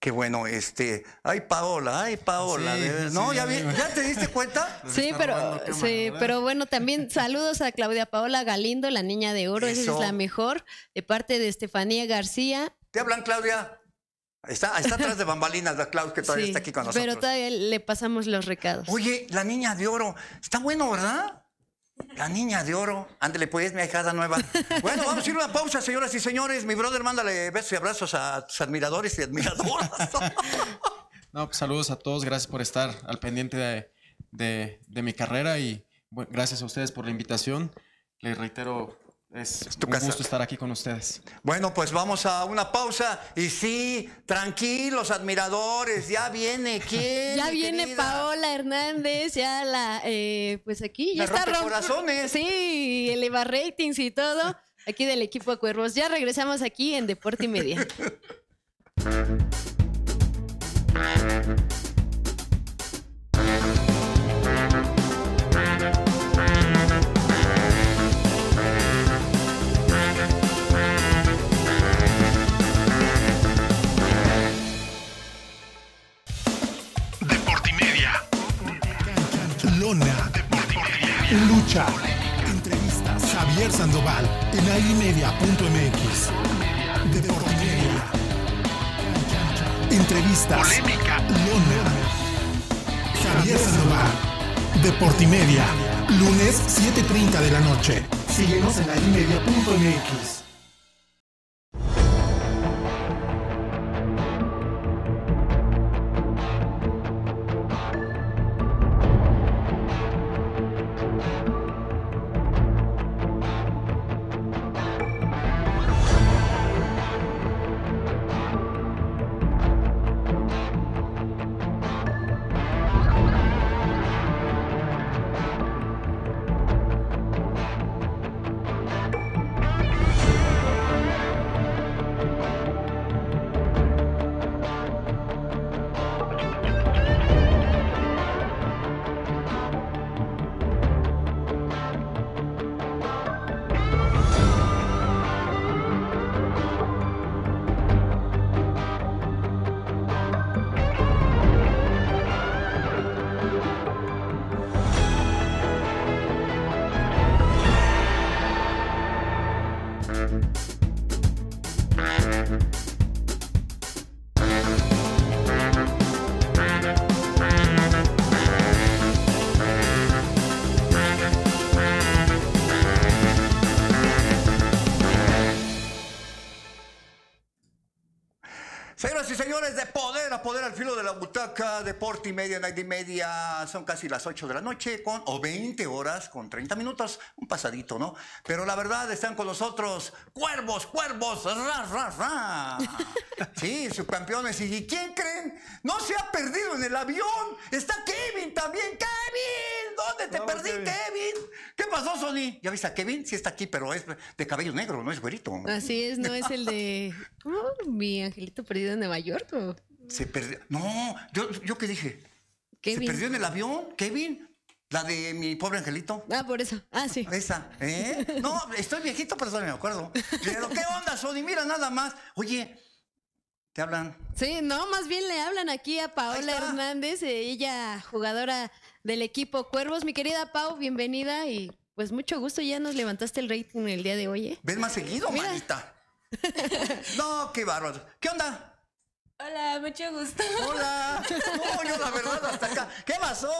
¡Qué bueno, este, ay Paola, ay Paola, no, ya, te diste cuenta. sí, pero sí, pero bueno, también saludos a Claudia Paola Galindo, la niña de oro, esa es la mejor, de parte de Estefanía García. ¿Te hablan Claudia? Está, está atrás de bambalinas la Claudia, que todavía está aquí con nosotros. Pero todavía le pasamos los recados. Oye, la niña de oro, está bueno, ¿verdad? La niña de oro. Ándale, pues, mi ahijada nueva. Bueno, vamos a ir a una pausa, señoras y señores. Mi brother, mándale besos y abrazos a tus admiradores y admiradoras. No, pues, saludos a todos. Gracias por estar al pendiente de, mi carrera y gracias a ustedes por la invitación. Les reitero es, tu un gusto estar aquí con ustedes. Bueno, pues vamos a una pausa. Y sí, tranquilos, admiradores, ya viene quién. ya viene Paola Hernández, ya la, eh, pues aquí ya está rompe corazones. Sí, eleva ratings y todo. Aquí del equipo de Cuervos. Ya regresamos aquí en Deporte y Media. Barcelona, lucha, entrevistas, Javier Sandoval en Airemedia.mx Deportimedia. Entrevistas. Polémica. Lona. Javier Sandoval. Deportimedia. Lunes 7.30 de la noche. Síguenos en Airemedia.mx Deporte y Media, Night y Media, son casi las 8 de la noche, con, o 20 horas, con 30 minutos, un pasadito, ¿no? Pero la verdad, están con nosotros cuervos, cuervos, ra, ra, ra. Sí, subcampeones. ¿Y quién creen? No se ha perdido en el avión. Está Kevin también. ¡Kevin! ¿Dónde te perdí, Kevin. ¿Qué pasó, Sony? ¿Ya viste a Kevin? Sí está aquí, pero es de cabello negro, no es güerito. Así es, no es el de... mi angelito perdido en Nueva York. Se perdió. No, yo, yo qué dije. Se perdió en el avión, Kevin. La de mi pobre angelito. Ah, por eso. Ah, sí. Esa, ¿eh? No, estoy viejito, pero todavía me acuerdo. Pero, ¿qué onda, Sony? Mira, nada más. Oye, te hablan. Sí, no, más bien le hablan aquí a Paola Hernández, ella jugadora del equipo Cuervos. Mi querida Pau, bienvenida y pues mucho gusto, ya nos levantaste el rating el día de hoy, ¿eh? Ven más seguido, no, qué bárbaro. ¿Qué onda? Hola, mucho gusto. Hola. la verdad hasta acá. ¿Qué pasó?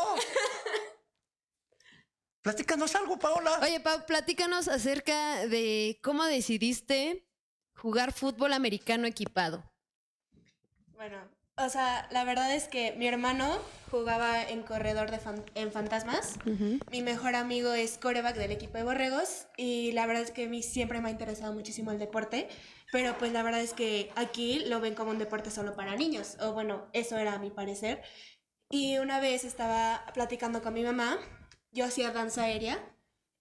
Platícanos algo, Paola. Oye, Pau, platícanos acerca de cómo decidiste jugar fútbol americano equipado. Bueno, o sea, la verdad es que mi hermano jugaba en corredor de en Fantasmas. Mi mejor amigo es coreback del equipo de Borregos. Y la verdad es que a mí siempre me ha interesado muchísimo el deporte. Pero pues la verdad es que aquí lo ven como un deporte solo para niños. O bueno, eso era mi parecer. Y una vez estaba platicando con mi mamá. Yo hacía danza aérea.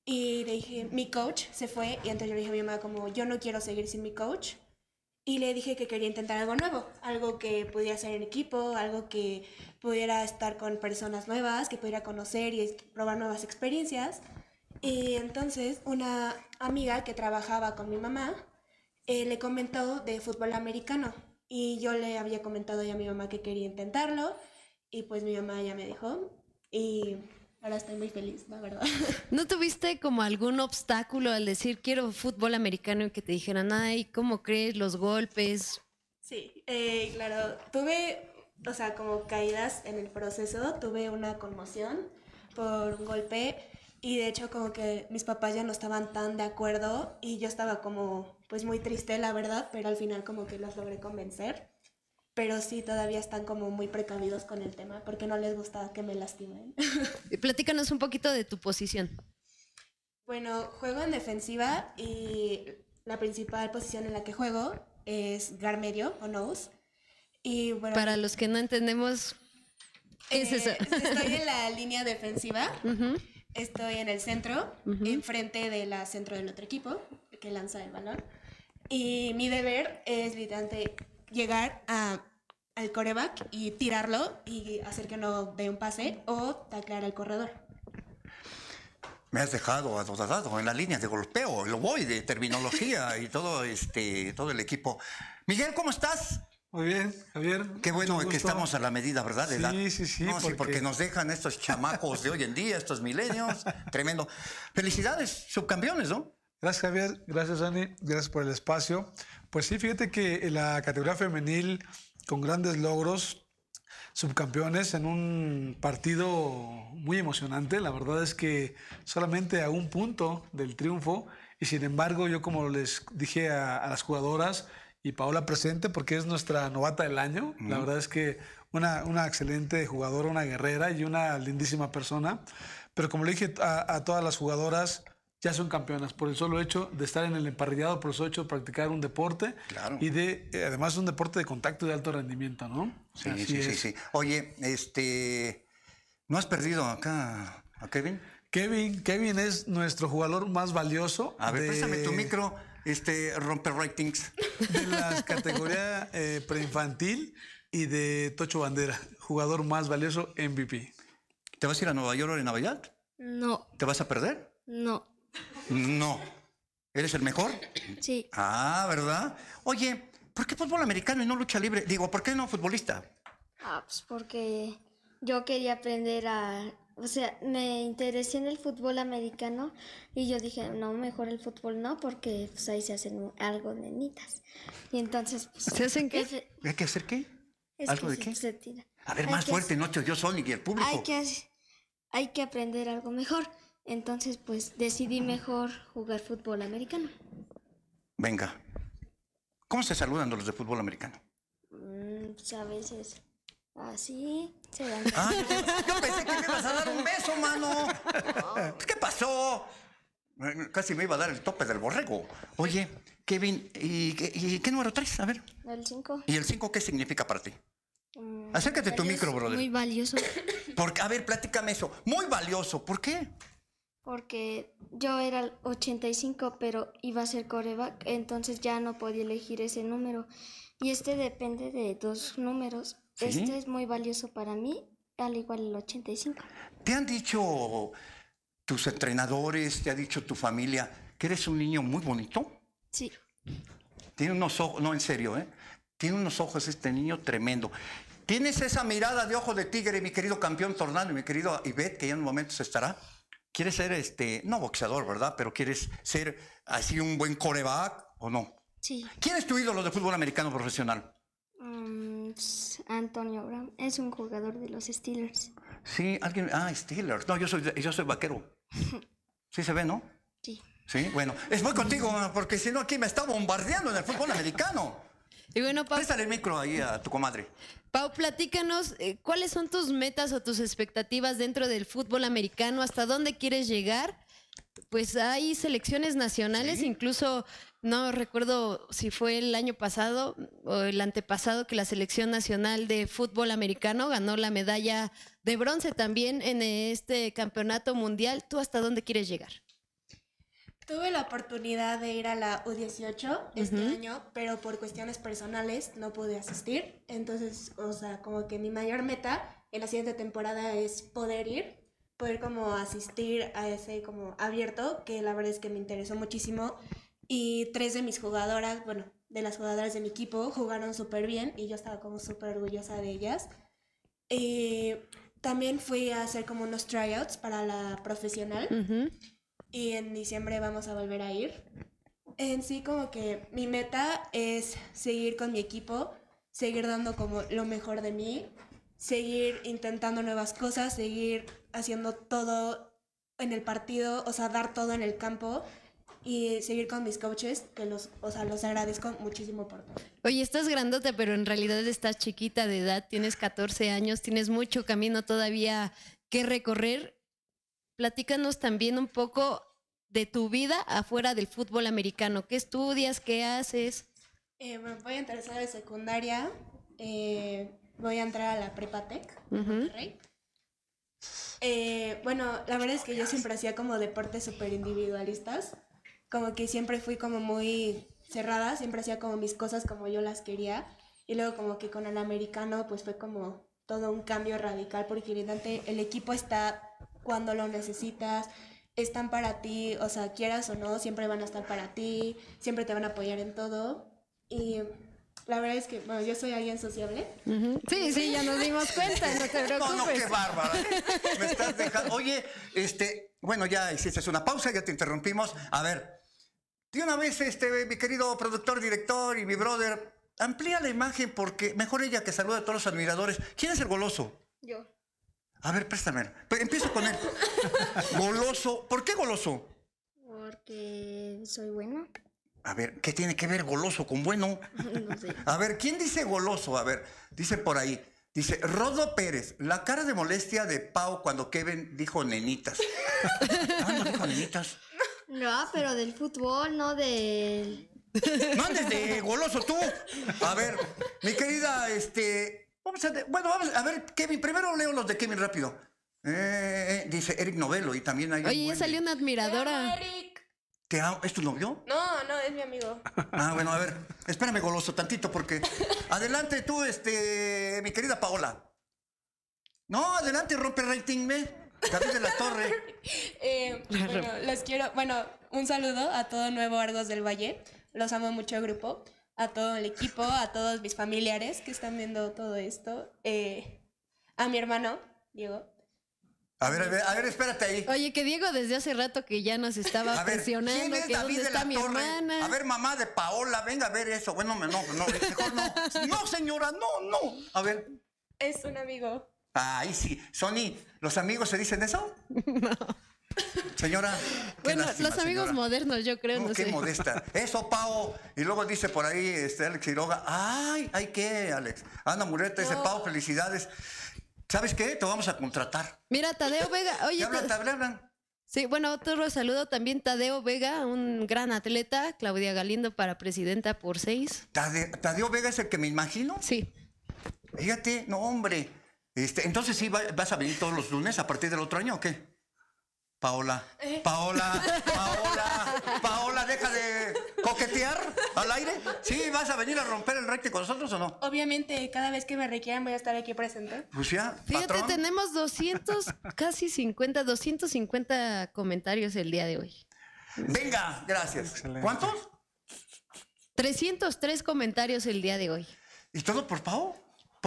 Y le dije, mi coach se fue. Y entonces yo le dije a mi mamá como, yo no quiero seguir sin mi coach y le dije que quería intentar algo nuevo, algo que pudiera ser en equipo, algo que pudiera estar con personas nuevas, que pudiera conocer y probar nuevas experiencias. Y entonces una amiga que trabajaba con mi mamá eh, le comentó de fútbol americano y yo le había comentado ya a mi mamá que quería intentarlo y pues mi mamá ya me dijo y Ahora estoy muy feliz, la verdad. ¿No tuviste como algún obstáculo al decir quiero fútbol americano y que te dijeran, ay, ¿cómo crees? Los golpes. Sí, eh, claro, tuve, o sea, como caídas en el proceso, tuve una conmoción por un golpe y de hecho como que mis papás ya no estaban tan de acuerdo y yo estaba como pues muy triste la verdad, pero al final como que los logré convencer pero sí todavía están como muy precavidos con el tema porque no les gusta que me lastimen. Platícanos un poquito de tu posición. Bueno, juego en defensiva y la principal posición en la que juego es medio o Nose. Y bueno, Para los que no entendemos, es eh, eso? Estoy en la línea defensiva, estoy en el centro, enfrente de la centro del otro equipo que lanza el balón. Y mi deber es literalmente llegar al coreback y tirarlo y hacer que no dé un pase o taclear al corredor. Me has dejado adorado en LA LÍNEA de golpeo, lo voy de terminología y todo este todo el equipo. Miguel, ¿cómo estás? Muy bien, Javier. Qué bueno que estamos a la medida, ¿verdad? sí, sí, sí. porque... nos dejan estos chamacos de hoy en día, estos milenios. Tremendo. Felicidades, subcampeones, ¿no? Gracias, Javier. Gracias, Dani. Gracias por el espacio. Pues sí, fíjate que la categoría femenil con grandes logros, subcampeones en un partido muy emocionante. La verdad es que solamente a un punto del triunfo y sin embargo yo como les dije a, las jugadoras y Paola presente porque es nuestra novata del año, la verdad es que una, excelente jugadora, una guerrera y una lindísima persona. Pero como le dije a todas las jugadoras, ya son campeonas por el solo hecho de estar en el emparrillado, por el solo de practicar un deporte claro. y de, eh, además, un deporte de contacto y de alto rendimiento, ¿no? Sí, sí, sí, Oye, este, ¿no has perdido acá a Kevin? Kevin, Kevin es nuestro jugador más valioso. A ver, préstame tu micro, este, romper ratings. De la categoría eh, preinfantil y de Tocho Bandera, jugador más valioso MVP. ¿Te vas a ir a Nueva York o en Navidad? No. ¿Te vas a perder? No. No. ¿Eres el mejor? Sí. Ah, ¿verdad? Oye, ¿por qué fútbol americano y no lucha libre? Digo, ¿por qué no futbolista? Ah, pues porque yo quería aprender a... O sea, me interesé en el fútbol americano y yo dije, no, mejor el fútbol no, porque pues, ahí se hacen algo nenitas. Y entonces, pues... ¿Se hacen qué? ¿Hay que hacer qué? ¿Algo de qué? Se tira. A ver, más fuerte, Noche, no te y el público. Hay que, hay que aprender algo mejor. Entonces, pues decidí mejor jugar fútbol americano. Venga. ¿Cómo se saludan los de fútbol americano? Mm, pues a veces así se dan. Ah, yo pensé que me ibas a dar un beso, mano. ¿Qué pasó? Casi me iba a dar el tope del borrego. Oye, Kevin, ¿y, qué número tres, A ver. El cinco. ¿Y el cinco qué significa para ti? Mm, Acércate tu micro, brother. Muy valioso. Porque, a ver, platícame eso. Muy valioso. ¿Por qué? porque yo era el 85, pero iba a ser coreback, entonces ya no podía elegir ese número. Y este depende de dos números. Este es muy valioso para mí, al igual el 85. ¿Te han dicho tus entrenadores, te ha dicho tu familia que eres un niño muy bonito? Sí. Tiene unos ojos, no en serio, ¿eh? Tiene unos ojos este niño tremendo. Tienes esa mirada de ojo de tigre, mi querido campeón Tornado, mi querido Ivette, que ya en un momento se estará quieres ser este, no boxeador, ¿verdad? Pero quieres ser así un buen coreback o no. Sí. ¿Quién es tu ídolo de fútbol americano profesional? Mm, pues, Antonio Brown es un jugador de los Steelers. Sí, alguien, ah, Steelers. No, yo soy, yo soy vaquero. Sí se ve, ¿no? Sí. Sí, bueno, es muy contigo porque si no aquí me está bombardeando en el fútbol americano. Y bueno, Pau. el micro ahí a tu comadre. Pau, platícanos, eh, ¿cuáles son tus metas o tus expectativas dentro del fútbol americano? ¿Hasta dónde quieres llegar? Pues hay selecciones nacionales, incluso no recuerdo si fue el año pasado o el antepasado que la selección nacional de fútbol americano ganó la medalla de bronce también en este campeonato mundial. ¿Tú hasta dónde quieres llegar? Tuve la oportunidad de ir a la U18 este año, pero por cuestiones personales no pude asistir. Entonces, o sea, como que mi mayor meta en la siguiente temporada es poder ir, poder como asistir a ese como abierto, que la verdad es que me interesó muchísimo. Y tres de mis jugadoras, bueno, de las jugadoras de mi equipo, jugaron súper bien y yo estaba como súper orgullosa de ellas. Eh, también fui a hacer como unos tryouts para la profesional y en diciembre vamos a volver a ir. En sí, como que mi meta es seguir con mi equipo, seguir dando como lo mejor de mí, seguir intentando nuevas cosas, seguir haciendo todo en el partido, o sea, dar todo en el campo y seguir con mis coaches, que los, o sea, los agradezco muchísimo por todo. Oye, estás grandote, pero en realidad estás chiquita de edad, tienes 14 años, tienes mucho camino todavía que recorrer platícanos también un poco de tu vida afuera del fútbol americano. ¿Qué estudias? ¿Qué haces? Eh, voy a entrar a la secundaria. Eh, voy a entrar a la prepa tech. Eh, bueno, la verdad es que yo siempre hacía como deportes súper individualistas. Como que siempre fui como muy cerrada, siempre hacía como mis cosas como yo las quería. Y luego como que con el americano pues fue como todo un cambio radical porque el equipo está cuando lo necesitas, están para ti, o sea, quieras o no, siempre van a estar para ti, siempre te van a apoyar en todo. Y la verdad es que, bueno, yo soy alguien sociable. Sí, sí, ya nos dimos cuenta, no No, no, qué bárbara. Me estás dejando. Oye, este, bueno, ya hiciste una pausa, ya te interrumpimos. A ver, de una vez, este, mi querido productor, director y mi brother, amplía la imagen porque mejor ella que saluda a todos los admiradores. ¿Quién es el goloso? Yo. A ver, préstame. Pues, empiezo con él. goloso. ¿Por qué goloso? Porque soy bueno. A ver, ¿qué tiene que ver goloso con bueno? No sé. A ver, ¿quién dice goloso? A ver, dice por ahí. Dice, Rodo Pérez, la cara de molestia de Pau cuando Kevin dijo nenitas. ah, no dijo nenitas. No, pero del fútbol, no del... No andes de goloso tú. A ver, mi querida, este, bueno, vamos a ver, Kevin, primero leo los de Kevin rápido. Eh, eh, eh, dice Eric Novelo y también hay... Oye, ya salió una admiradora. Eric. ¿Es tu novio? No, no, es mi amigo. Ah, bueno, a ver, espérame goloso tantito porque... adelante tú, este, mi querida Paola. No, adelante, rompe rating, me. David de la Torre. bueno, los quiero... Bueno, un saludo a todo Nuevo Argos del Valle. Los amo mucho, grupo a todo el equipo, a todos mis familiares que están viendo todo esto, eh, a mi hermano, Diego. A ver, a ver, a ver, espérate ahí. Oye, que Diego desde hace rato que ya nos estaba presionando. ¿quién es que de la hermana? A ver, mamá de Paola, venga a ver eso. Bueno, no, no, no, no. No, señora, no, no. A ver. Es un amigo. Ahí sí. Sony, ¿los amigos se dicen eso? No. Señora. bueno, los amigos modernos, yo creo. Oh, no, qué modesta. Eso, Pau Y luego dice por ahí este Alex Quiroga, ay, ay, ¿qué, Alex? Ana Mureta dice, Pau felicidades. ¿Sabes qué? Te vamos a contratar. Mira, Tadeo Vega, oye. Pues sí, bueno, otro saludo también Tadeo Vega, un gran atleta, Claudia Galindo para presidenta por seis. ¿Tadeo, Vega es el que me imagino? Sí. Fíjate, no, hombre. Este, entonces sí, vas a venir todos los lunes a partir del otro año o qué? Paola, eh. Paola, Paola, Paola, deja de coquetear al aire. Sí, ¿vas a venir a romper el recte con nosotros o no? Obviamente, cada vez que me requieran voy a estar aquí presente. Pues Fíjate, tenemos 200, casi 50, 250 comentarios el día de hoy. Venga, gracias. ¿Cuántos? 303 comentarios el día de hoy. ¿Y todo por Pau?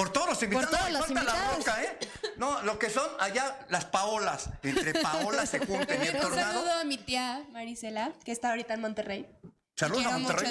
Por todos los invitados. Por La boca, ¿eh? No, lo que son allá las paolas. Entre paolas se juntan y el tornado. Un saludo a mi tía Marisela, que está ahorita en Monterrey. Saludos a Monterrey,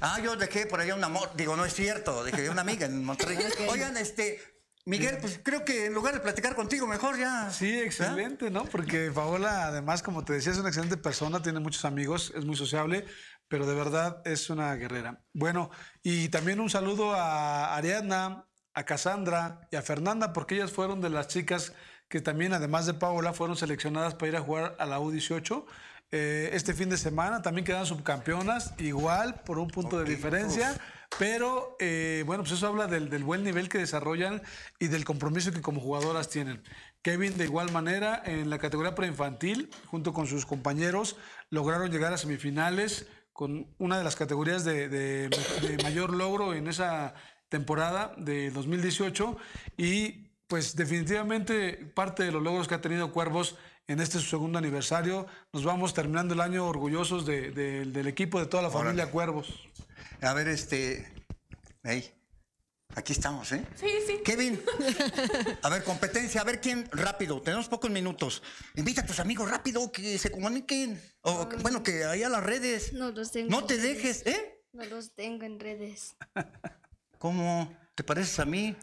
Ah, yo dejé por allá un amor. Digo, no es cierto, dejé una amiga en Monterrey. Oigan, este, Miguel, pues creo que en lugar de platicar contigo, mejor ya. Sí, excelente, ¿no? Porque Paola, además, como te decía, es una excelente persona, tiene muchos amigos, es muy sociable, pero de verdad es una guerrera. Bueno, y también un saludo a Ariadna, a Cassandra y a Fernanda, porque ellas fueron de las chicas que también, además de Paola, fueron seleccionadas para ir a jugar a la U18. Eh, este fin de semana también quedan subcampeonas, igual, por un punto de diferencia. Pero eh, bueno, pues eso habla del, buen nivel que desarrollan y del compromiso que como jugadoras tienen. Kevin, de igual manera, en la categoría preinfantil, junto con sus compañeros, lograron llegar a semifinales con una de las categorías de, de mayor logro en esa temporada de 2018 y pues definitivamente parte de los logros que ha tenido Cuervos en este su segundo aniversario. Nos vamos terminando el año orgullosos del equipo, de toda la familia Cuervos. A ver, este... Hey. Aquí estamos, ¿eh? Sí, sí. Kevin, a ver, competencia, a ver quién, rápido, tenemos pocos minutos. Invita a tus amigos rápido, que se comuniquen. O, bueno, que haya a las redes. No los tengo. No te dejes, ¿eh? No los tengo en redes. ¿Cómo? ¿Te pareces a mí?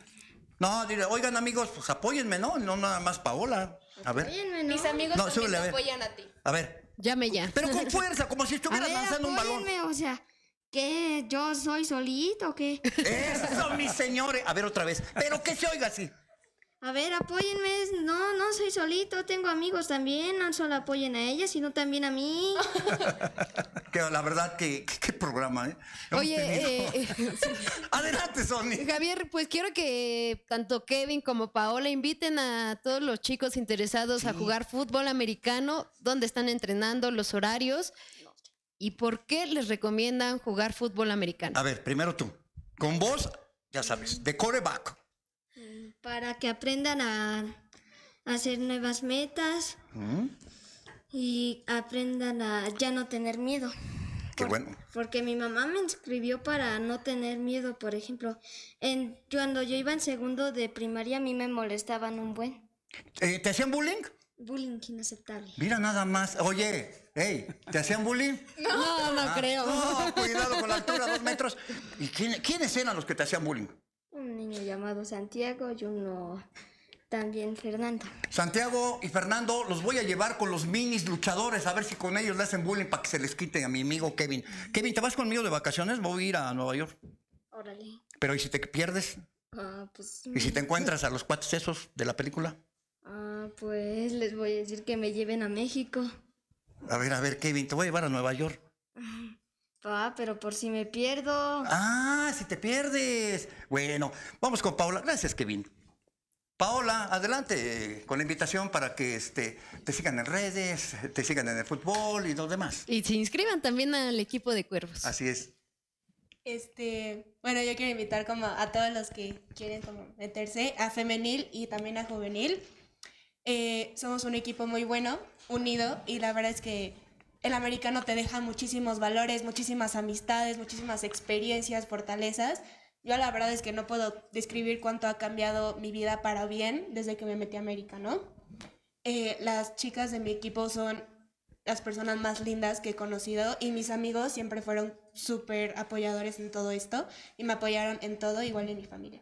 No, dile, oigan amigos, pues apóyenme, ¿no? No nada más Paola. A ver. Apóyenme, Mis amigos No, también súbele, apoyan a ti. A ver. Llame ya. Pero con fuerza, como si estuviera lanzando un balón. apóyenme, o sea, que yo soy solito, o qué? Eso, mis señores. A ver otra vez. Pero que se oiga así. A ver, apóyenme. No, no soy solito. Tengo amigos también. No solo apoyen a ella, sino también a mí. la verdad, que qué programa, ¿eh? Oye, eh, eh, adelante, Sony. Javier, pues quiero que tanto Kevin como Paola inviten a todos los chicos interesados a jugar fútbol americano, dónde están entrenando, los horarios y por qué les recomiendan jugar fútbol americano. A ver, primero tú. Con vos, ya sabes, de coreback para que aprendan a hacer nuevas metas mm. y aprendan a ya no tener miedo. Qué bueno. Porque mi mamá me inscribió para no tener miedo, por ejemplo. En, cuando yo iba en segundo de primaria, a mí me molestaban un buen. Eh, ¿Te hacían bullying? Bullying inaceptable. Mira nada más. Oye, hey, ¿te hacían bullying? No, no, ah, creo. cuidado con la altura, dos metros. ¿Y quién, quiénes eran los que te hacían bullying? llamado Santiago y uno también Fernando. Santiago y Fernando los voy a llevar con los minis luchadores a ver si con ellos le hacen bullying para que se les quiten a mi amigo Kevin. Kevin, ¿te vas conmigo de vacaciones? Voy a ir a Nueva York. Órale. Pero ¿y si te pierdes? Ah, pues... ¿Y si te encuentras a los cuatro sesos de la película? Ah, pues les voy a decir que me lleven a México. A ver, a ver, Kevin, te voy a llevar a Nueva York. Ah, pero por si me pierdo. Ah, si te pierdes. Bueno, vamos con Paola. Gracias, Kevin. Paola, adelante eh, con la invitación para que este, te sigan en redes, te sigan en el fútbol y los demás. Y se inscriban también al equipo de Cuervos. Así es. Este, bueno, yo quiero invitar como a todos los que quieren meterse a femenil y también a juvenil. Eh, somos un equipo muy bueno, unido, y la verdad es que el americano te deja muchísimos valores, muchísimas amistades, muchísimas experiencias, fortalezas. Yo la verdad es que no puedo describir cuánto ha cambiado mi vida para bien desde que me metí a americano. Eh, las chicas de mi equipo son las personas más lindas que he conocido y mis amigos siempre fueron súper apoyadores en todo esto y me apoyaron en todo, igual en mi familia.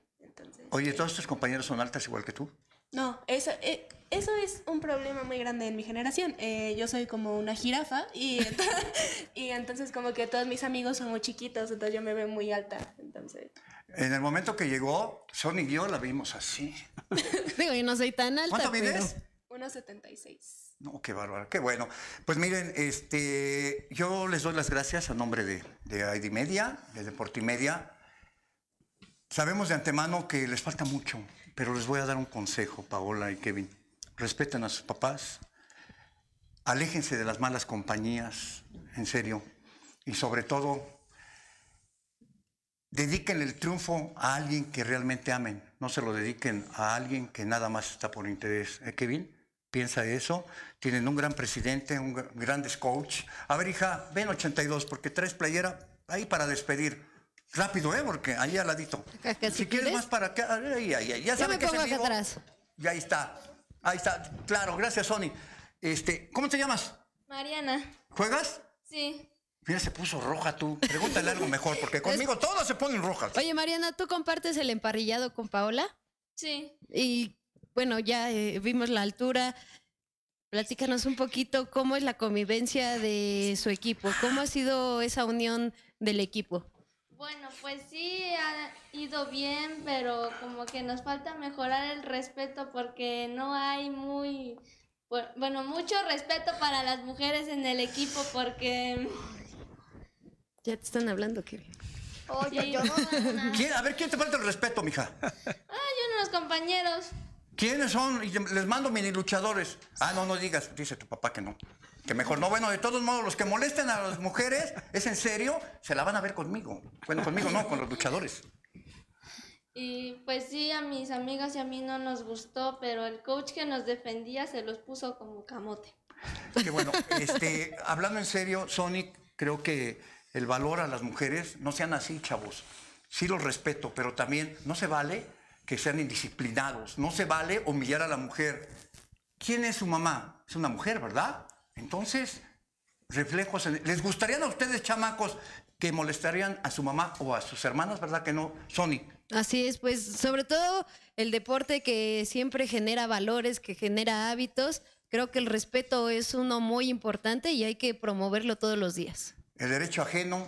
Oye, eh, ¿todos tus compañeros son altas igual que tú? No, eso, eh, eso es un problema muy grande en mi generación. Eh, yo soy como una jirafa y, entonces, y entonces como que todos mis amigos son muy chiquitos, entonces yo me veo muy alta. Entonces. En el momento que llegó, Sony y yo la vimos así. Digo, yo no soy tan alta. ¿Cuánto mides? 1,76. No, qué bárbaro, qué bueno. Pues miren, este, yo les doy las gracias a nombre de, de ID Media, de Deportimedia. Sabemos de antemano que les falta mucho, pero les voy a dar un consejo, Paola y Kevin. Respeten a sus papás, aléjense de las malas compañías, en serio, y sobre todo, dediquen el triunfo a alguien que realmente amen, no se lo dediquen a alguien que nada más está por interés. ¿Eh, Kevin? Piensa eso. Tienen un gran presidente, un gran coach. A ver, hija, ven 82 porque tres playera ahí para despedir. Rápido, ¿eh? Porque ahí al ladito. si, quieres, más para acá. Ya me que aquí atrás. Y ahí está. Ahí está. Claro, gracias, Sony. Este, ¿cómo te llamas? Mariana. ¿Juegas? Sí. Mira, se puso roja tú. Pregúntale algo mejor, porque conmigo todos se ponen rojas. Oye, Mariana, ¿tú compartes el emparrillado con Paola? Sí. Y bueno, ya eh, vimos la altura. Platícanos un poquito cómo es la convivencia de su equipo, cómo ha sido esa unión del equipo. Bueno, pues sí, ha ido bien, pero como que nos falta mejorar el respeto porque no hay muy, bueno, mucho respeto para las mujeres en el equipo porque... Ya te están hablando, Kevin. Oye, yo A ver, ¿quién te falta el respeto, mija? Ay, ah, uno de los compañeros. ¿Quiénes son? Les mando mini luchadores. Ah, no, no digas, dice tu papá que no. Que mejor no, bueno, de todos modos, los que molesten a las mujeres, ¿es en serio? Se la van a ver conmigo. Bueno, conmigo no, con los luchadores. Y pues sí, a mis amigas y a mí no nos gustó, pero el coach que nos defendía se los puso como camote. Que bueno, este, hablando en serio, Sonic, creo que el valor a las mujeres, no sean así, chavos. Sí los respeto, pero también no se vale que sean indisciplinados, no se vale humillar a la mujer. ¿Quién es su mamá? Es una mujer, ¿verdad? Entonces, reflejos. ¿Les gustarían a ustedes, chamacos, que molestarían a su mamá o a sus hermanos? verdad que no? Sonic. Así es, pues sobre todo el deporte que siempre genera valores, que genera hábitos. Creo que el respeto es uno muy importante y hay que promoverlo todos los días. El derecho ajeno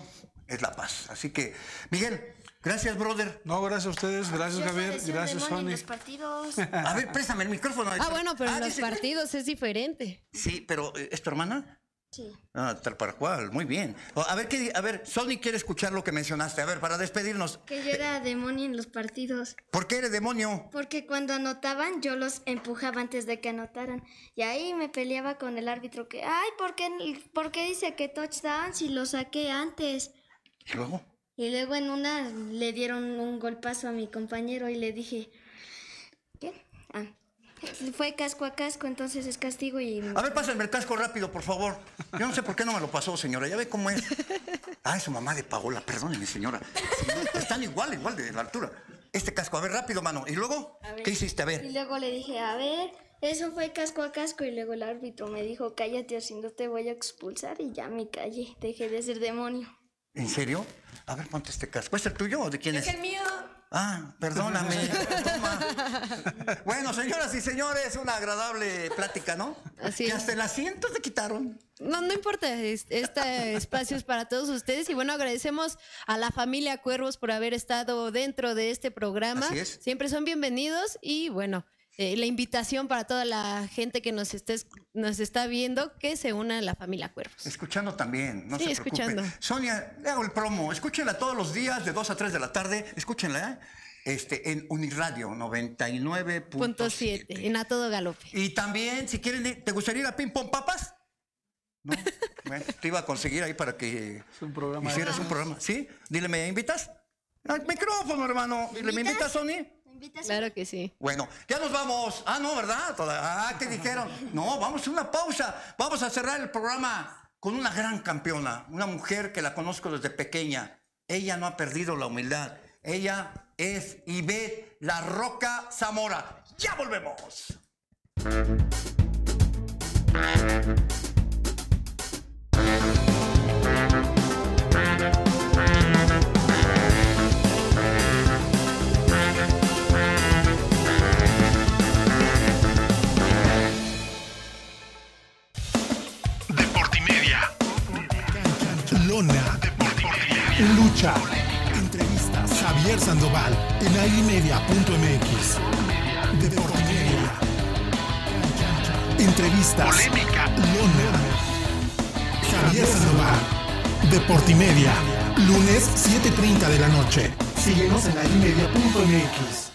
es la paz. Así que, Miguel, Gracias, brother. No, gracias a ustedes, gracias Javier, gracias Sony. los partidos. A ver, préstame el micrófono. Ah, bueno, pero ah, en los partidos es diferente. Sí, pero eh, ¿es tu hermana? Sí. Ah, tal para cual, muy bien. A ver, ¿qué, a ver, Sony quiere escuchar lo que mencionaste. A ver, para despedirnos. Que yo era demonio en los partidos. ¿Por qué eres demonio? Porque cuando anotaban, yo los empujaba antes de que anotaran. Y ahí me peleaba con el árbitro que, ay, ¿por qué, por qué dice que touchdown si lo saqué antes? ¿Y luego? Y luego en una le dieron un golpazo a mi compañero y le dije, ¿qué? Ah, fue casco a casco, entonces es castigo y... A ver, pásenme el casco rápido, por favor. Yo no sé por qué no me lo pasó, señora. Ya ve cómo es. Ah, su mamá de Paola, perdóneme, señora. Pues están igual, igual de la altura. Este casco, a ver, rápido, mano. ¿Y luego? ¿Qué hiciste? A ver. Y luego le dije, a ver, eso fue casco a casco y luego el árbitro me dijo, cállate o no te voy a expulsar y ya me callé, dejé de ser demonio. ¿En serio? A ver, ponte este casco. ¿Es el tuyo o de quién es? Es el mío. Ah, perdóname. Bueno, señoras y señores, una agradable plática, ¿no? Así es. hasta el asiento te quitaron. No, no importa, este espacio es para todos ustedes y bueno, agradecemos a la familia Cuervos por haber estado dentro de este programa. Así es. Siempre son bienvenidos y bueno, eh, la invitación para toda la gente que nos, está viendo que se una a la familia Cuervos. Escuchando también, no sí, escuchando. Sonia, le hago el promo. Escúchenla todos los días de 2 a 3 de la tarde. Escúchenla. ¿eh? Este, en Uniradio 99.7. En A Todo Galope. Y también, si quieren, eh, ¿te gustaría ir a Ping Pong Papas? te iba a conseguir ahí para que hicieras un programa. ¿Sí? Dile, ¿me invitas? Al micrófono, hermano. ¿Me, ¿Me invitas, Sonia Claro que sí. Bueno, ya nos vamos. Ah, no, ¿verdad? Ah, ¿qué dijeron? No, vamos a una pausa. Vamos a cerrar el programa con una gran campeona, una mujer que la conozco desde pequeña. Ella no ha perdido la humildad. Ella es Ivette La Roca Zamora. Ya volvemos. Dailymedia.mx. Deportimedia. Entrevistas. Polémica. Lona. Javier Sandoval. Deportimedia. Lunes 7.30 de la noche. Síguenos en mx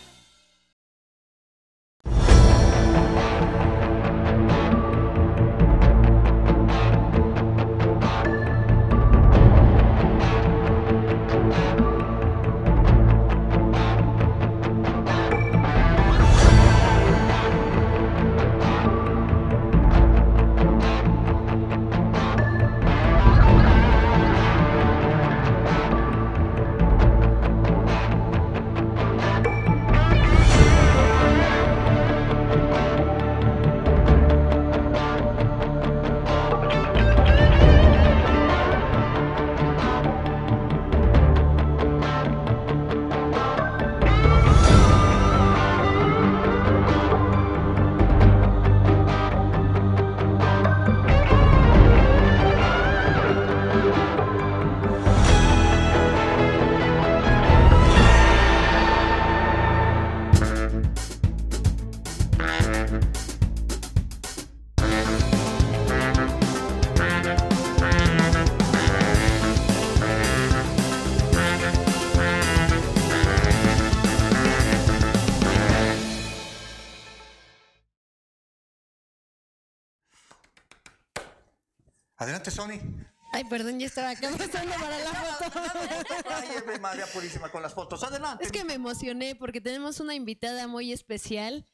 Ay, perdón, ya estaba acá para la foto. Ay, madre Purísima con las fotos. Adelante. Es que me emocioné porque tenemos una invitada muy especial,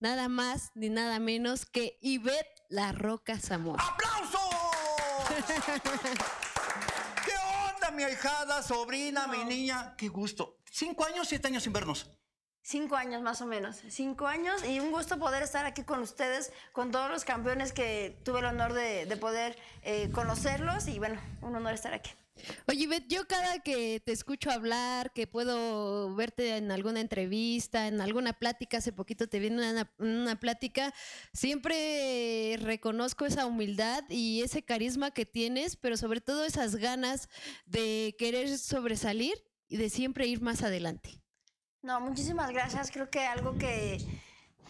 nada más ni nada menos que Ivette La Roca Zamora. ¡Aplausos! ¿Qué onda, mi ahijada, sobrina, mi niña? Qué gusto. Cinco años, siete años sin vernos. Cinco años más o menos, cinco años y un gusto poder estar aquí con ustedes, con todos los campeones que tuve el honor de, poder eh, conocerlos y bueno, un honor estar aquí. Oye, Bet, yo cada que te escucho hablar, que puedo verte en alguna entrevista, en alguna plática, hace poquito te vi en una, plática, siempre reconozco esa humildad y ese carisma que tienes, pero sobre todo esas ganas de querer sobresalir y de siempre ir más adelante. No, muchísimas gracias. Creo que algo que,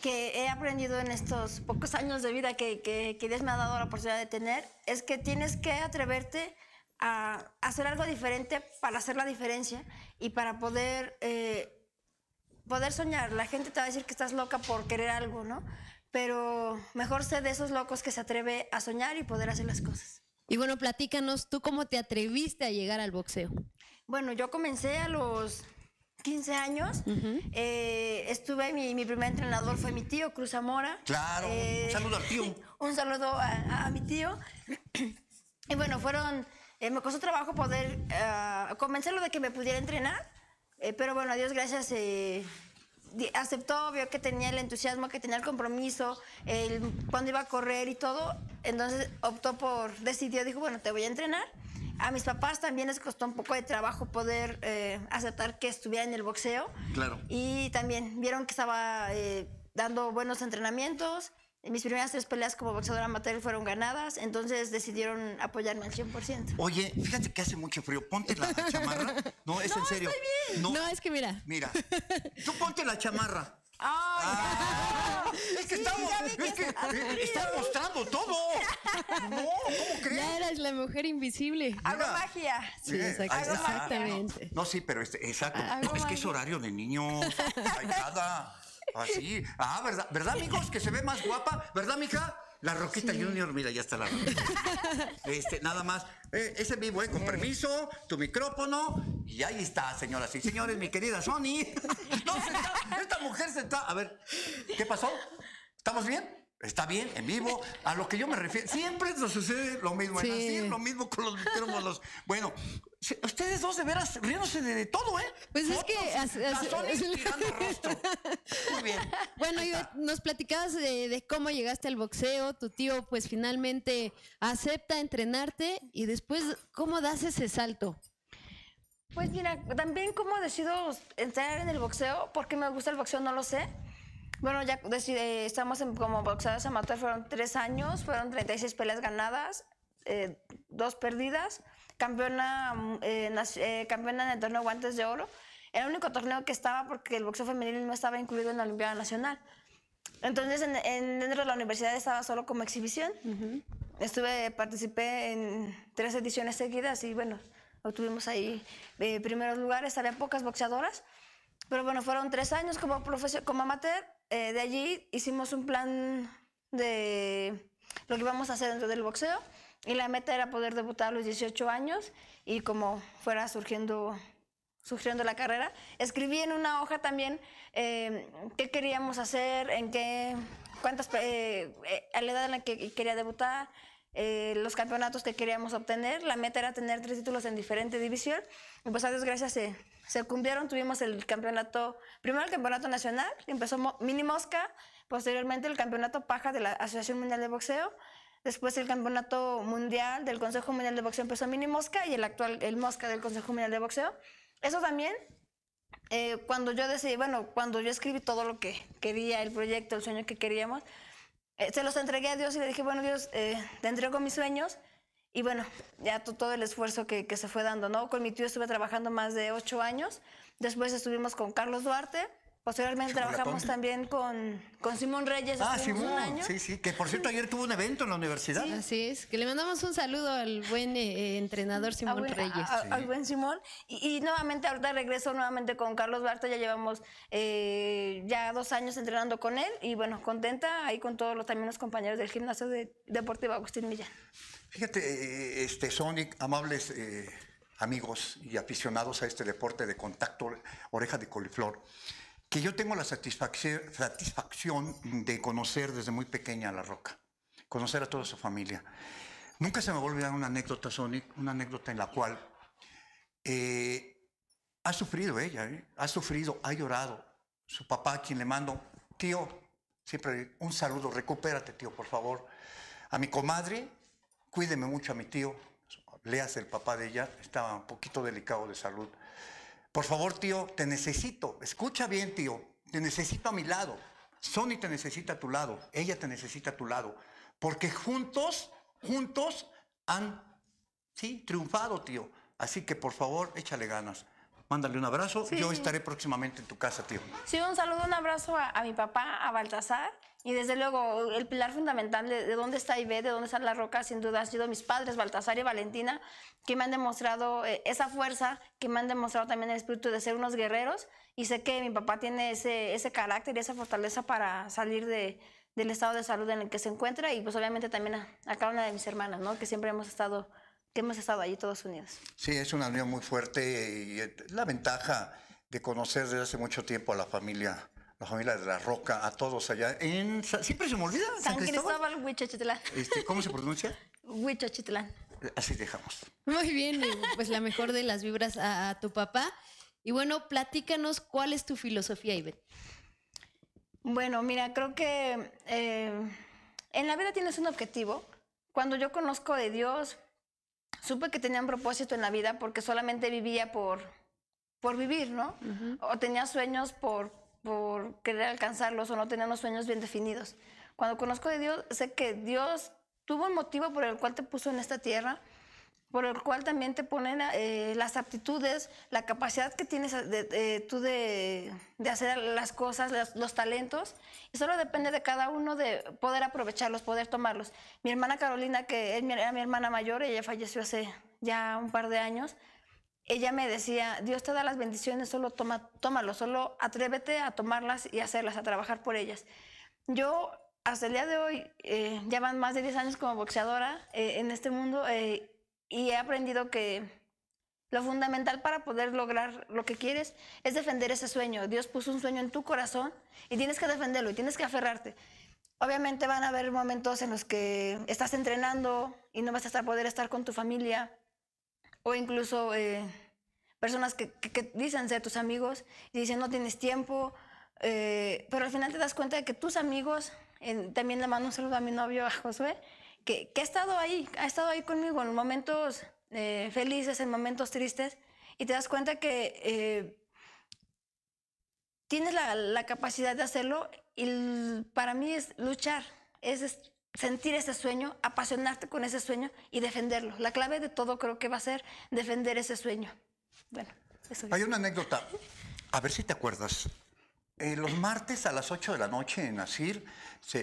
que he aprendido en estos pocos años de vida que, que, Dios me ha dado la oportunidad de tener es que tienes que atreverte a hacer algo diferente para hacer la diferencia y para poder, eh, poder soñar. La gente te va a decir que estás loca por querer algo, ¿no? Pero mejor sé de esos locos que se atreve a soñar y poder hacer las cosas. Y bueno, platícanos, ¿tú cómo te atreviste a llegar al boxeo? Bueno, yo comencé a los 15 años. Eh, estuve, mi, mi, primer entrenador fue mi tío, Cruz Zamora. Claro, un eh, saludo al tío. Un saludo a, mi tío. y bueno, fueron, eh, me costó trabajo poder convencerlo de que me pudiera entrenar, pero bueno, a Dios gracias, aceptó, vio que tenía el entusiasmo, que tenía el compromiso, el, cuando iba a correr y todo, entonces optó por, decidió, dijo, bueno, te voy a entrenar a mis papás también les costó un poco de trabajo poder eh, aceptar que estuviera en el boxeo. Claro. Y también vieron que estaba eh, dando buenos entrenamientos. Mis primeras tres peleas como boxeadora amateur fueron ganadas, entonces decidieron apoyarme al 100%. Oye, fíjate que hace mucho frío, ponte la chamarra. No, es en serio. no, es que mira. Mira, tú ponte la chamarra. Ah. es que estamos, es que está mostrando todo. No, ¿cómo crees? Ya eras la mujer invisible. Hago magia. Sí, exacto, exactamente. No, sí, pero este, exacto. es que es horario de niños. Hay nada. Así. Ah, ah, ¿verdad, ¿verdad, amigos? Que se ve más guapa. ¿Verdad, mija? La Roquita Junior, mira, ya está la Roquita. este, nada más. Eh, ese vivo, eh, con permiso, tu micrófono. Y ahí está, señoras y señores, mi querida Sony. no, se esta mujer se está. A ver, ¿qué pasó? ¿Estamos bien? Está bien, en vivo. A lo que yo me refiero, siempre nos sucede lo mismo. así, lo mismo con los micrófonos. Bueno, ustedes dos de veras riéndose de, todo, ¿eh? Pues es que. Muy bien. Bueno, nos platicabas de, cómo llegaste al boxeo. Tu tío, pues finalmente acepta entrenarte y después, ¿cómo das ese salto? Pues mira, también cómo decido entrar en el boxeo, porque me gusta el boxeo, no lo sé bueno, ya estamos como boxeadores amateur, fueron tres años, fueron 36 peleas ganadas, eh, dos perdidas, campeona, eh, eh, campeona en el torneo Guantes de Oro. Era el único torneo que estaba porque el boxeo femenino no estaba incluido en la Olimpiada Nacional. Entonces, en, dentro de la universidad estaba solo como exhibición. Estuve, participé en tres ediciones seguidas y bueno, obtuvimos ahí primeros lugares. Había pocas boxeadoras. Pero bueno, fueron tres años como, como amateur. Eh, de allí hicimos un plan de lo que íbamos a hacer dentro del boxeo. Y la meta era poder debutar a los 18 años y como fuera surgiendo, surgiendo la carrera. Escribí en una hoja también eh, qué queríamos hacer, en qué, cuántas, eh, a la edad en la que quería debutar, los campeonatos que queríamos obtener. La meta era tener tres títulos en diferente división. Y pues a Dios gracias se, se cumplieron, tuvimos el campeonato, primero el campeonato nacional, empezó Mini Mosca, posteriormente el campeonato Paja de la Asociación Mundial de Boxeo, después el campeonato mundial del Consejo Mundial de Boxeo empezó Mini Mosca y el actual, el Mosca del Consejo Mundial de Boxeo. Eso también eh, cuando yo decidí, bueno, cuando yo escribí todo lo que quería, el proyecto, el sueño que queríamos, eh, se los entregué a Dios y le dije, bueno, Dios, eh, te entrego mis sueños, y bueno, ya todo el esfuerzo que, que, se fue dando, ¿no? Con mi tío estuve trabajando más de ocho años. Después estuvimos con Carlos Duarte. Posteriormente trabajamos también con, con Simón Reyes. Ah, Simón. Sí, sí. Que por cierto, ayer tuvo un evento en la universidad. Sí. Así es. Que le mandamos un saludo al buen eh, eh, entrenador Simón Reyes. Al buen Simón. Y, y, nuevamente, ahorita regreso nuevamente con Carlos Duarte. Ya llevamos eh, ya dos años entrenando con él. Y bueno, contenta ahí con todos los, también los compañeros del gimnasio de, deportivo Agustín Millán. Fíjate, eh, este, Sonic, amables eh, amigos y aficionados a este deporte de contacto, oreja de coliflor, que yo tengo la satisfacción, de conocer desde muy pequeña a La Roca, conocer a toda su familia. Nunca se me va a olvidar una anécdota, Sonic, una anécdota en la cual eh, ha sufrido ella, ha sufrido, ha llorado. Su papá, quien le mando, tío, siempre un saludo, recupérate, tío, por favor. A mi comadre, cuídeme mucho a mi tío, leas el papá de ella, estaba un poquito delicado de salud. Por favor, tío, te necesito, escucha bien, tío, te necesito a mi lado. Sony te necesita a tu lado, ella te necesita a tu lado, porque juntos, juntos han, sí, triunfado, tío. Así que por favor, échale ganas. Mándale un abrazo. Yo estaré próximamente en tu casa, tío. Sí, un saludo, un abrazo a, a mi papá, a Baltasar, y desde luego, el pilar fundamental de, dónde está IBE, de dónde está la roca, sin duda han sido mis padres, Baltasar y Valentina, que me han demostrado eh, esa fuerza, que me han demostrado también el espíritu de ser unos guerreros. Y sé que mi papá tiene ese, ese carácter y esa fortaleza para salir del estado de salud en el que se encuentra. Y pues obviamente también a, cada una de mis hermanas, ¿no? que siempre hemos estado que hemos estado allí todos unidos. Sí, es una unión muy fuerte y eh, la ventaja de conocer desde hace mucho tiempo a la familia la familia de la Roca, a todos allá. En, siempre se me olvida. San, Cristóbal, Huichachitlán. Este, ¿Cómo se pronuncia? Huichachitlán. Así dejamos. Muy bien, pues la mejor de las vibras a, tu papá. Y bueno, platícanos cuál es tu filosofía, Ivette. Bueno, mira, creo que eh, en la vida tienes un objetivo. Cuando yo conozco de Dios, supe que tenía un propósito en la vida porque solamente vivía por, por vivir, ¿no? O tenía sueños por, por querer alcanzarlos o no tener unos sueños bien definidos. Cuando conozco de Dios, sé que Dios tuvo un motivo por el cual te puso en esta tierra, por el cual también te ponen eh, las aptitudes, la capacidad que tienes tú de, hacer las cosas, los, los, talentos, y solo depende de cada uno de poder aprovecharlos, poder tomarlos. Mi hermana Carolina, que era mi hermana mayor, ella falleció hace ya un par de años, ella me decía, Dios te da las bendiciones, solo toma, tómalo, solo atrévete a tomarlas y hacerlas, a trabajar por ellas. Yo hasta el día de hoy, eh, ya van más de 10 años como boxeadora eh, en este mundo eh, y he aprendido que lo fundamental para poder lograr lo que quieres es defender ese sueño. Dios puso un sueño en tu corazón y tienes que defenderlo y tienes que aferrarte. Obviamente van a haber momentos en los que estás entrenando y no vas a poder estar con tu familia o incluso eh, personas que, dicen ser tus amigos y dicen no tienes tiempo, eh, pero al final te das cuenta de que tus amigos, también le mando un saludo a mi novio, a Josué, que, que, ha estado ahí, ha estado ahí conmigo en momentos eh, felices, en momentos tristes, y te das cuenta que eh, tienes la, la, capacidad de hacerlo y para mí es luchar, es sentir ese sueño, apasionarte con ese sueño y defenderlo. La clave de todo creo que va a ser defender ese sueño. Hay una anécdota, a ver si te acuerdas. Eh, los martes a las 8 de la noche en Asir,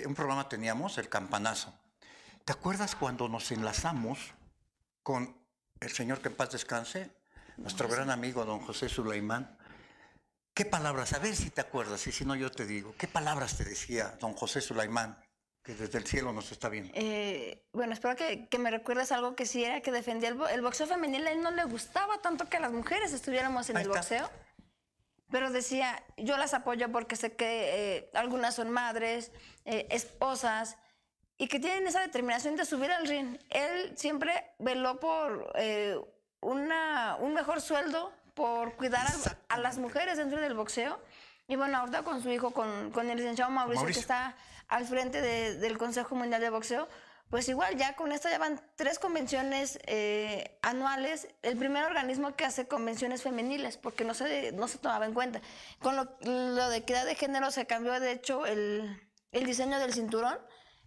un programa teníamos, El Campanazo. ¿Te acuerdas cuando nos enlazamos con el señor que en paz descanse, nuestro gran amigo don José Sulaimán? ¿Qué palabras? A ver si te acuerdas, y si no yo te digo, ¿qué palabras te decía don José Sulaimán? que desde el cielo nos está viendo. Eh, bueno, espero que, me recuerdes algo que sí era que defendía el, boxeo femenil. A él no le gustaba tanto que las mujeres estuviéramos en el boxeo. Pero decía, yo las apoyo porque sé que eh, algunas son madres, eh, esposas, y que tienen esa determinación de subir al ring. Él siempre veló por una, un mejor sueldo, por cuidar a, las mujeres dentro del boxeo. Y bueno, ahorita con su hijo, con, el licenciado Mauricio, que está al frente de, del Consejo Mundial de Boxeo, pues igual ya con esto ya van tres convenciones eh, anuales, el primer organismo que hace convenciones femeniles, porque no se, no se tomaba en cuenta. Con lo, de equidad de género se cambió de hecho el, el diseño del cinturón,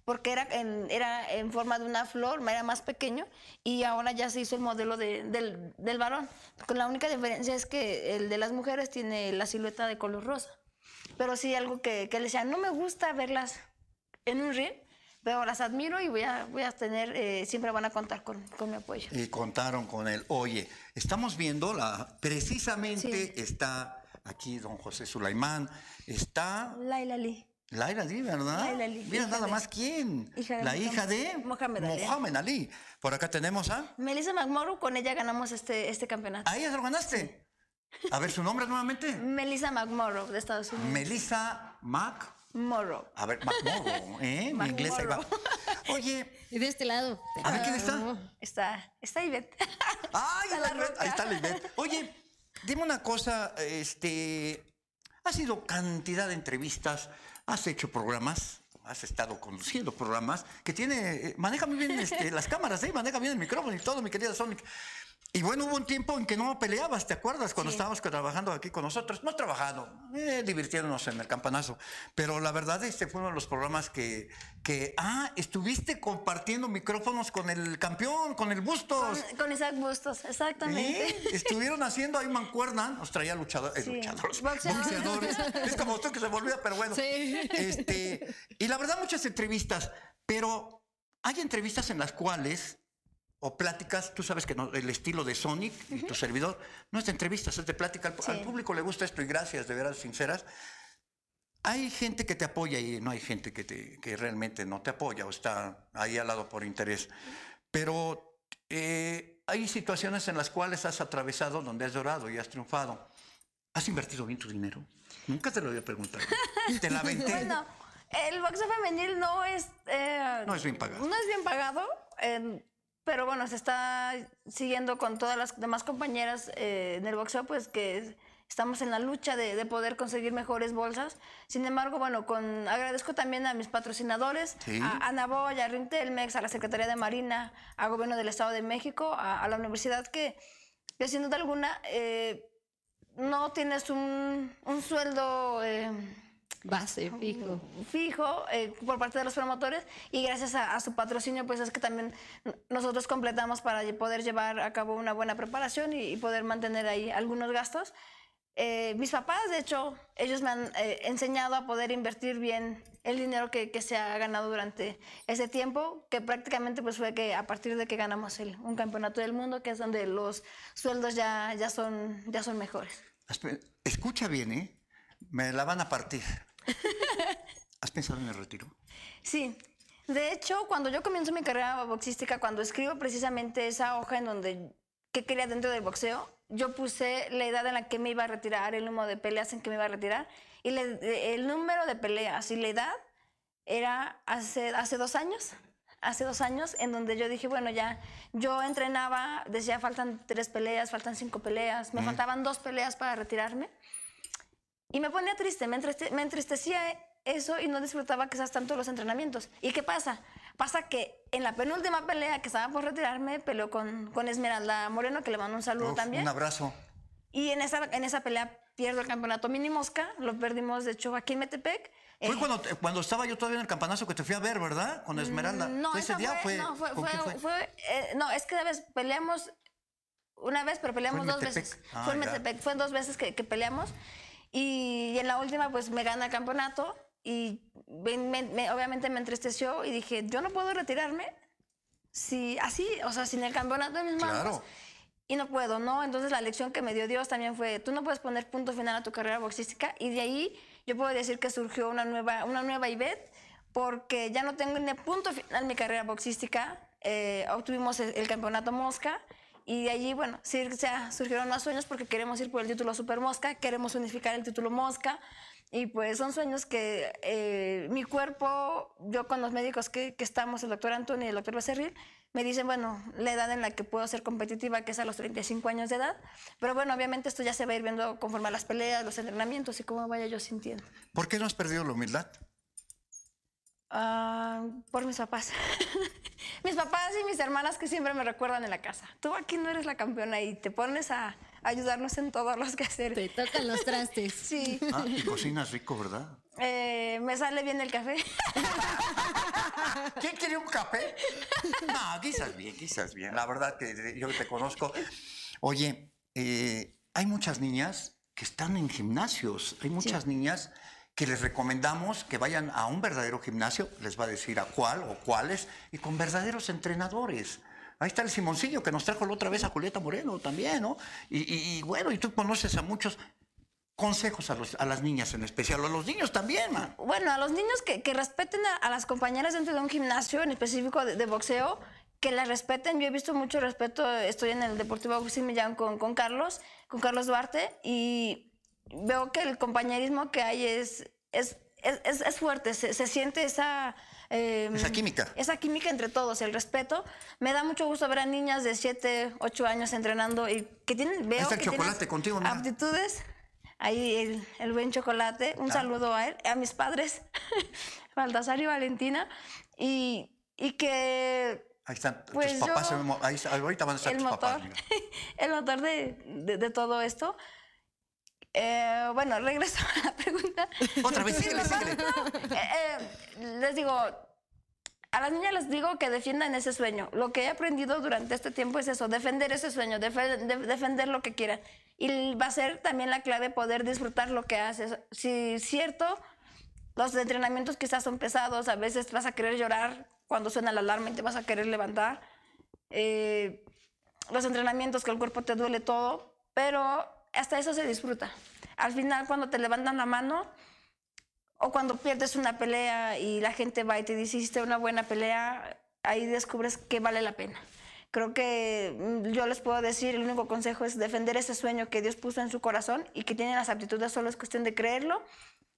porque era en, era en forma de una flor, era más pequeño, y ahora ya se hizo el modelo del, del varón. Con la única diferencia es que el de las mujeres tiene la silueta de color rosa. Pero sí algo que, que les decía, no me gusta verlas en un ring, pero las admiro y voy a, voy a tener, eh, siempre van a contar con, con, mi apoyo. Y contaron con él. Oye, estamos viendo, la, precisamente está aquí don José Sulaimán, está... Laila Lee. Laila Lee, ¿verdad? Laila Lee. Mira nada más quién. la hija de Mohamed Ali. Mohamed Ali. Por acá tenemos a... Melissa McMorrow, con ella ganamos este, este campeonato. Ah, ¿A ella lo ganaste? A ver, ¿su nombre nuevamente? Melissa McMorrow, de Estados Unidos. Melissa Mac... Morro. A ver, morro, ¿eh? Mi inglés ahí va. Oye. Y de este lado. A ver, ¿quién está? Está, está Ivette. ¡Ay, la Ahí está la Ivette. Oye, dime una cosa, este. Has sido cantidad de entrevistas, has hecho programas, has estado conduciendo programas que tiene. Eh, maneja muy bien este, las cámaras, ¿eh? maneja bien el micrófono y todo, mi querida Sonic. Y bueno, hubo un tiempo en que no peleabas, ¿te acuerdas? Cuando estábamos trabajando aquí con nosotros, no trabajando, trabajado, eh, divirtiéndonos en el campanazo. Pero la verdad, este fue uno de los programas que, que ah, estuviste compartiendo micrófonos con el campeón, con el Bustos. Con, Isaac Bustos, exactamente. ¿Eh? Estuvieron haciendo ahí mancuerna, nos traía luchadores, eh, boxeadores. es como tú que se volvía, pero bueno. Este, y la verdad, muchas entrevistas, pero hay entrevistas en las cuales o pláticas, tú sabes que no, el estilo de Sonic y tu servidor no es de entrevistas, es de plática. Al, público le gusta esto y gracias, de veras sinceras. Hay gente que te apoya y no hay gente que, te, que realmente no te apoya o está ahí al lado por interés. Pero eh, hay situaciones en las cuales has atravesado donde has llorado y has triunfado. ¿Has invertido bien tu dinero? Nunca te lo había preguntado. te la Bueno, el boxeo femenil no es... Eh, no es bien pagado. No es bien pagado pero bueno, se está siguiendo con todas las demás compañeras eh, en el boxeo, pues que estamos en la lucha de, poder conseguir mejores bolsas. Sin embargo, bueno, con, agradezco también a mis patrocinadores, a Anaboy, a Rintelmex, a la Secretaría de Marina, a Gobierno del Estado de México, a, la universidad que, que, sin duda alguna eh, no tienes un, un sueldo... Eh, base, fijo. Fijo eh, por parte de los promotores y gracias a, su patrocinio pues es que también nosotros completamos para poder llevar a cabo una buena preparación y, poder mantener ahí algunos gastos. Eh, mis papás, de hecho, ellos me han eh, enseñado a poder invertir bien el dinero que, que, se ha ganado durante ese tiempo, que prácticamente pues fue que a partir de que ganamos el, un campeonato del mundo, que es donde los sueldos ya, ya, son, ya son mejores. Escucha bien, ¿eh? Me la van a partir. ¿Has pensado en el retiro? Sí. De hecho, cuando yo comienzo mi carrera boxística, cuando escribo precisamente esa hoja en donde qué quería dentro del boxeo, yo puse la edad en la que me iba a retirar, el número de peleas en que me iba a retirar y el número de peleas y la edad era hace, hace dos años. Hace dos años en donde yo dije, bueno, ya, yo entrenaba, decía, faltan tres peleas, faltan cinco peleas, me faltaban dos peleas para retirarme. Y me ponía triste, me, entristecía eso y no disfrutaba quizás tanto los entrenamientos. ¿Y qué pasa? Pasa que en la penúltima pelea que estaba por retirarme, peleó con, con Esmeralda Moreno, que le mando un saludo también. Un abrazo. Y en esa, en esa pelea pierdo el campeonato mini mosca, lo perdimos de hecho aquí en Metepec. Fue eh, cuando, estaba yo todavía en el campanazo que te fui a ver, ¿verdad? Con mm, Esmeralda. No, ese día fue. No, fue, eh, no, es que peleamos una vez, pero peleamos dos veces. Ah, fue en Metepec, fue dos veces que, que peleamos. Y, en la última, pues me gana el campeonato y obviamente me entristeció y dije, yo no puedo retirarme si así, o sea, sin el campeonato en mis manos. Claro. Y no puedo, ¿no? Entonces la lección que me dio Dios también fue, tú no puedes poner punto final a tu carrera boxística y de ahí yo puedo decir que surgió una nueva, una nueva Ivette porque ya no tengo ni punto final mi carrera boxística. Eh, obtuvimos el campeonato Mosca y de allí, bueno, sí, ya surgieron más sueños porque queremos ir por el título Super Mosca, queremos unificar el título Mosca. Y pues son sueños que eh, mi cuerpo, yo con los médicos que, que, estamos, el doctor Antonio y el doctor Becerril, me dicen, bueno, la edad en la que puedo ser competitiva, que es a los 35 años de edad. Pero bueno, obviamente esto ya se va a ir viendo conforme a las peleas, los entrenamientos y cómo vaya yo sintiendo. ¿Por qué no has perdido la humildad? Ah, por mis papás. mis papás y mis hermanas que siempre me recuerdan en la casa. Tú aquí no eres la campeona y te pones a ayudarnos en todos los quehaceres. Te tocan los trastes. sí. Ah, y cocinas rico, ¿verdad? Eh, me sale bien el café. ¿Quién quiere un café? No, quizás bien, quizás bien. La verdad que yo te conozco. Oye, eh, hay muchas niñas que están en gimnasios, hay muchas niñas que les recomendamos que vayan a un verdadero gimnasio, les va a decir a cuál o cuáles, y con verdaderos entrenadores. Ahí está el Simoncillo que nos trajo la otra vez a Julieta Moreno también, ¿no? Y, bueno, y tú conoces a muchos consejos a, las niñas en especial, a los niños también, man. Bueno, a los niños que, respeten a, las compañeras dentro de un gimnasio, en específico de, boxeo, que las respeten. Yo he visto mucho respeto, estoy en el Deportivo Agustín Millán con, con Carlos, con Carlos Duarte, y veo que el compañerismo que hay es, es, es, fuerte, se, se, siente esa... Em, esa química. Esa química entre todos, el respeto. Me da mucho gusto ver a niñas de 7, 8 años entrenando y que tienen... Veo que chocolate Aptitudes. Ahí el, buen chocolate. Un saludo a él, a mis padres, Baltasar y Valentina. Y, y que Ahí están pues tus papás, ahorita van a estar el motor, papás. el motor de, de, todo esto eh, bueno, regreso a la pregunta. Otra vez, eh, eh, les digo, a las niñas les digo que defiendan ese sueño. Lo que he aprendido durante este tiempo es eso, defender ese sueño, defender lo que quieran. Y va a ser también la clave poder disfrutar lo que haces. Si es cierto, los entrenamientos quizás son pesados, a veces vas a querer llorar cuando suena la alarma y te vas a querer levantar. los entrenamientos que el cuerpo te duele todo, pero hasta eso se disfruta. Al final, cuando te levantan la mano o cuando pierdes una pelea y la gente va y te dice, hiciste una buena pelea, ahí descubres que vale la pena. Creo que mm, yo les puedo decir, el único consejo es defender ese sueño que Dios puso en su corazón y que tienen las aptitudes, solo es cuestión de creerlo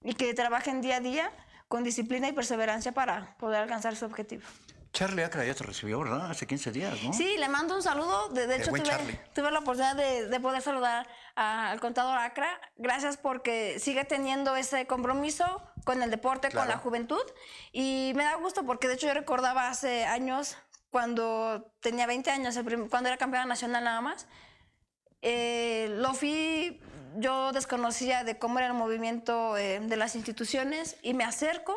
y que trabajen día a día con disciplina y perseverancia para poder alcanzar su objetivo. Charlie Acra ya te recibió, ¿verdad? Hace 15 días, ¿no? Sí, le mando un saludo. De, hecho, tuve, tuve, la oportunidad de, poder saludar al contador Acra. Gracias porque sigue teniendo ese compromiso con el deporte, con la juventud. Y me da gusto porque de hecho yo recordaba hace años, cuando tenía 20 años, cuando era campeona nacional nada más, eh, lo fui, yo desconocía de cómo era el movimiento eh, de las instituciones y me acerco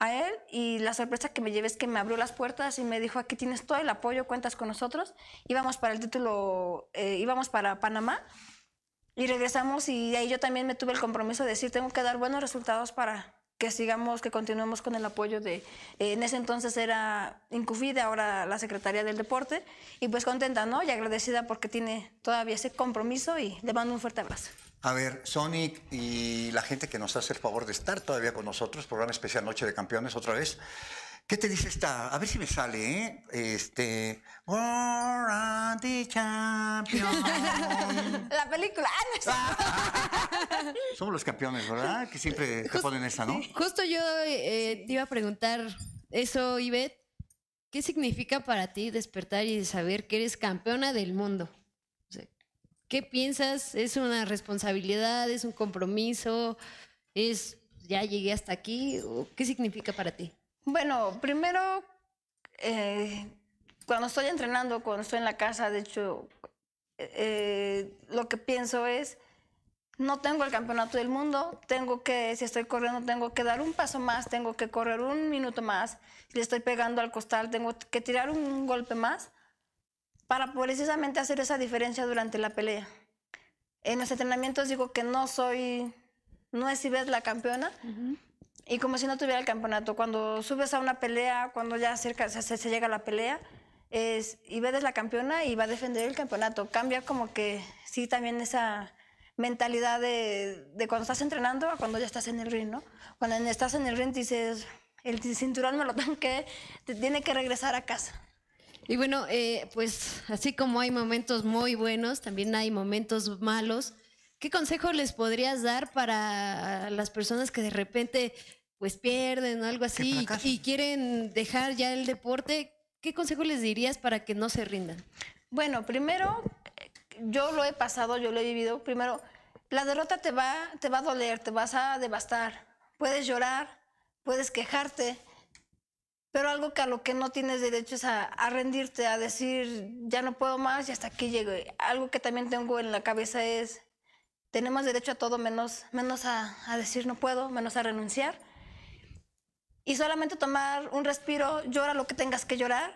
a él y la sorpresa que me llevé es que me abrió las puertas y me dijo, aquí tienes todo el apoyo, cuentas con nosotros. Íbamos para el título, eh, íbamos para Panamá y regresamos y ahí yo también me tuve el compromiso de decir, tengo que dar buenos resultados para que sigamos, que continuemos con el apoyo de, eh, en ese entonces era Incufide, ahora la Secretaría del Deporte, y pues contenta, ¿no? Y agradecida porque tiene todavía ese compromiso y le mando un fuerte abrazo. A ver, Sonic y la gente que nos hace el favor de estar todavía con nosotros, programa especial Noche de Campeones otra vez. ¿Qué te dice esta? A ver si me sale, ¿eh? Este. champion. La película. Ah, Somos los campeones, ¿verdad? Que siempre te ponen esa, ¿no? Justo yo eh, te iba a preguntar eso, Ivette. ¿Qué significa para ti despertar y saber que eres campeona del mundo? ¿Qué piensas? ¿Es una responsabilidad? ¿Es un compromiso? ¿Es ya llegué hasta aquí? ¿Qué significa para ti? Bueno, primero, eh, cuando estoy entrenando, cuando estoy en la casa, de hecho, eh, lo que pienso es, no tengo el campeonato del mundo, tengo que, si estoy corriendo, tengo que dar un paso más, tengo que correr un minuto más, si le estoy pegando al costal, tengo que tirar un golpe más para precisamente hacer esa diferencia durante la pelea. En los entrenamientos digo que no soy, no es si ves la campeona, y como si no tuviera el campeonato. Cuando subes a una pelea, cuando ya se, llega la pelea, es, ves a la campeona y va a defender el campeonato. Cambia como que sí también esa mentalidad de, cuando estás entrenando a cuando ya estás en el ring, ¿no? Cuando estás en el ring dices, el cinturón me lo tanque, te tiene que regresar a casa. Y bueno, eh, pues así como hay momentos muy buenos, también hay momentos malos. ¿Qué consejo les podrías dar para las personas que de repente pues pierden o algo así y quieren dejar ya el deporte, ¿qué consejo les dirías para que no se rindan? Bueno, primero, yo lo he pasado, yo lo he vivido. Primero, la derrota te va, te va a doler, te vas a devastar. Puedes llorar, puedes quejarte, pero algo que a lo que no tienes derecho es a, rendirte, a decir, ya no puedo más y hasta aquí llegué. Algo que también tengo en la cabeza es, tenemos derecho a todo menos, menos a decir no puedo, menos a renunciar y solamente tomar un respiro, llora lo que tengas que llorar.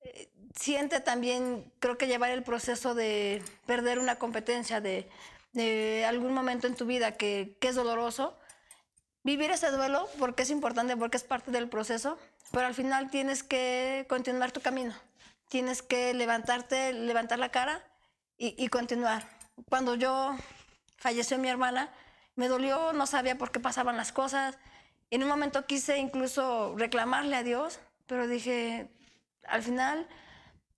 Eh, siente también, creo que llevar el proceso de perder una competencia, de, algún momento en tu vida que, es doloroso. Vivir ese duelo porque es importante, porque es parte del proceso, pero al final tienes que continuar tu camino. Tienes que levantarte, levantar la cara y continuar. Cuando yo falleció mi hermana, me dolió, no sabía por qué pasaban las cosas. En un momento quise incluso reclamarle a Dios, pero dije, al final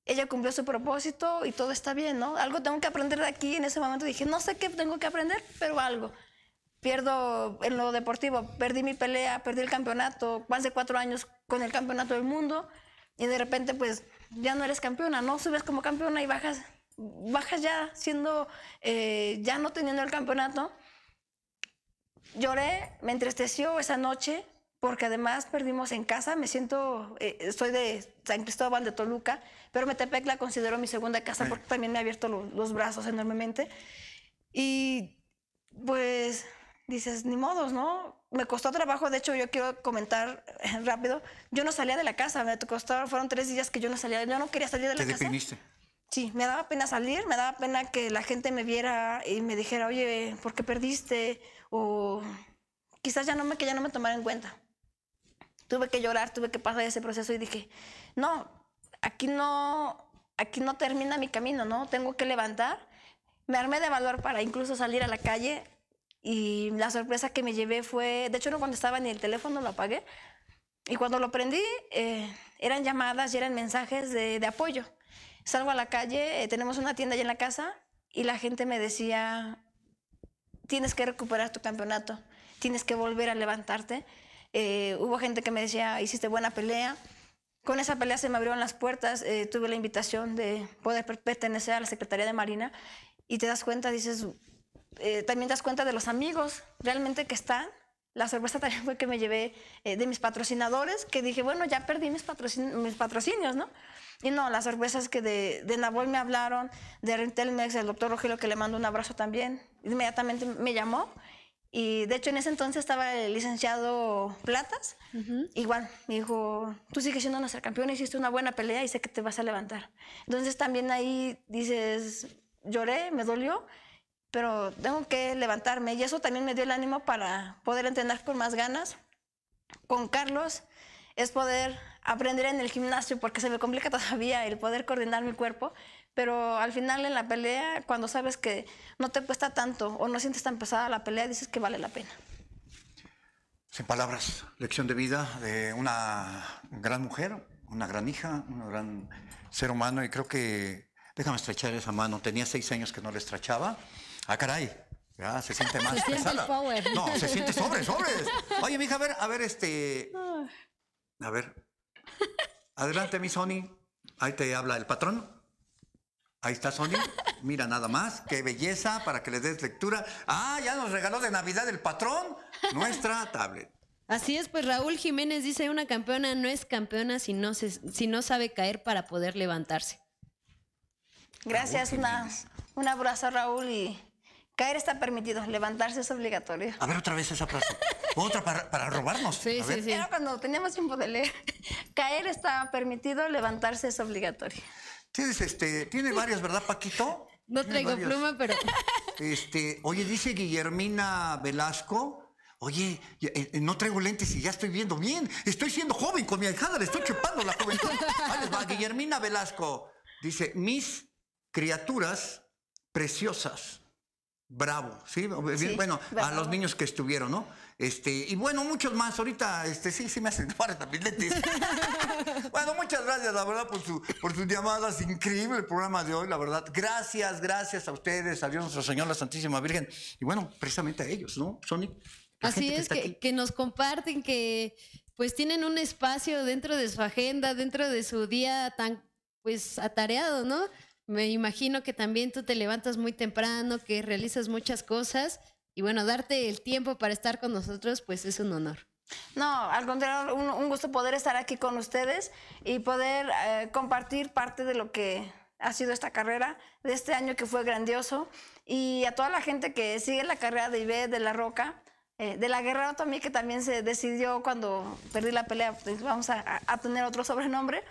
ella cumplió su propósito y todo está bien, ¿no? Algo tengo que aprender de aquí. En ese momento dije, no sé qué tengo que aprender, pero algo. Pierdo en lo deportivo, perdí mi pelea, perdí el campeonato, más de cuatro años con el campeonato del mundo y de repente pues ya no eres campeona, ¿no? Subes como campeona y bajas, bajas ya siendo, eh, ya no teniendo el campeonato. Lloré, me entristeció esa noche, porque además perdimos en casa, me siento, eh, soy de San Cristóbal de Toluca, pero Metepec la considero mi segunda casa porque también me ha abierto los brazos enormemente. Y pues dices, ni modos, ¿no? Me costó trabajo, de hecho yo quiero comentar eh, rápido, yo no salía de la casa, me costó, fueron tres días que yo no salía, yo no quería salir de la ¿Te casa. Sí, me daba pena salir, me daba pena que la gente me viera y me dijera, oye, ¿por qué perdiste? o quizás ya no me, que ya no me tomaron en cuenta. Tuve que llorar, tuve que pasar ese proceso y dije, no, aquí no, aquí no termina mi camino, ¿no? Tengo que levantar. Me armé de valor para incluso salir a la calle y la sorpresa que me llevé fue, de hecho no contestaba ni el teléfono, lo apagué. Y cuando lo prendí, eh, eran llamadas y eran mensajes de, apoyo. Salgo a la calle, eh, tenemos una tienda allá en la casa y la gente me decía, tienes que recuperar tu campeonato, tienes que volver a levantarte. Eh, hubo gente que me decía, hiciste buena pelea. Con esa pelea se me abrieron las puertas, eh, tuve la invitación de poder pertenecer a la Secretaría de Marina y te das cuenta, dices, eh, también das cuenta de los amigos realmente que están. La sorpresa también fue que me llevé de mis patrocinadores, que dije, bueno, ya perdí mis, mis patrocinios, ¿no? Y no, las sorpresas que de, de me hablaron, de Rentelmex, el doctor Rogelio, que le mando un abrazo también, inmediatamente me llamó. Y de hecho en ese entonces estaba el licenciado Platas. Igual, me dijo, tú sigues siendo nuestro campeón hiciste una buena pelea y sé que te vas a levantar. Entonces también ahí dices, lloré, me dolió, pero tengo que levantarme. Y eso también me dio el ánimo para poder entrenar con más ganas. Con Carlos es poder aprender en el gimnasio porque se me complica todavía el poder coordinar mi cuerpo, pero al final en la pelea, cuando sabes que no te cuesta tanto o no sientes tan pesada la pelea, dices que vale la pena. Sin palabras, lección de vida de una gran mujer, una gran hija, un gran ser humano y creo que, déjame estrechar esa mano, tenía seis años que no le estrechaba. ¡Ah, caray! Ya, se siente más se pesada. Siente el power. No, se siente sobre, sobre. Oye, mija, a ver, a ver, este... Ah. A ver, Adelante, mi Sony. Ahí te habla el patrón. Ahí está Sony. Mira nada más. Qué belleza para que le des lectura. Ah, ya nos regaló de Navidad el patrón nuestra tablet. Así es, pues Raúl Jiménez dice, una campeona no es campeona si no, si no sabe caer para poder levantarse. Gracias, una, un abrazo Raúl y Caer está permitido, levantarse es obligatorio. A ver otra vez esa frase. otra para, robarnos. Sí, sí, sí. Era cuando teníamos tiempo de leer. Caer está permitido, levantarse es obligatorio. Tienes este, tiene varias, ¿verdad, Paquito? No traigo pluma, pero. Este, oye, dice Guillermina Velasco. Oye, eh, eh, no traigo lentes y ya estoy viendo bien. Estoy siendo joven con mi ahijada, le estoy chupando la juventud. Vale, va, Guillermina Velasco dice: Mis criaturas preciosas Bravo, sí, bueno, a los niños que estuvieron, ¿no? Este, y bueno, muchos más, ahorita, este, sí, sí me hacen falta bueno, muchas gracias, la verdad, por, su, por sus llamadas, increíble el programa de hoy, la verdad. Gracias, gracias a ustedes, a Dios Nuestro Señor, la Santísima Virgen, y bueno, precisamente a ellos, ¿no? Sonic. Así es, que nos comparten, que pues tienen un espacio dentro de su agenda, dentro de su día tan, pues, atareado, ¿no? Me imagino que también tú te levantas muy temprano, que realizas muchas cosas y bueno, darte el tiempo para estar con nosotros, pues es un honor. No, al contrario, un, gusto poder estar aquí con ustedes y poder eh, compartir parte de lo que ha sido esta carrera, de este año que fue grandioso. Y a toda la gente que sigue la carrera de Ibe, de La Roca, eh, de la Guerrero también, que también se decidió cuando perdí la pelea, pues, vamos a, tener otro sobrenombre.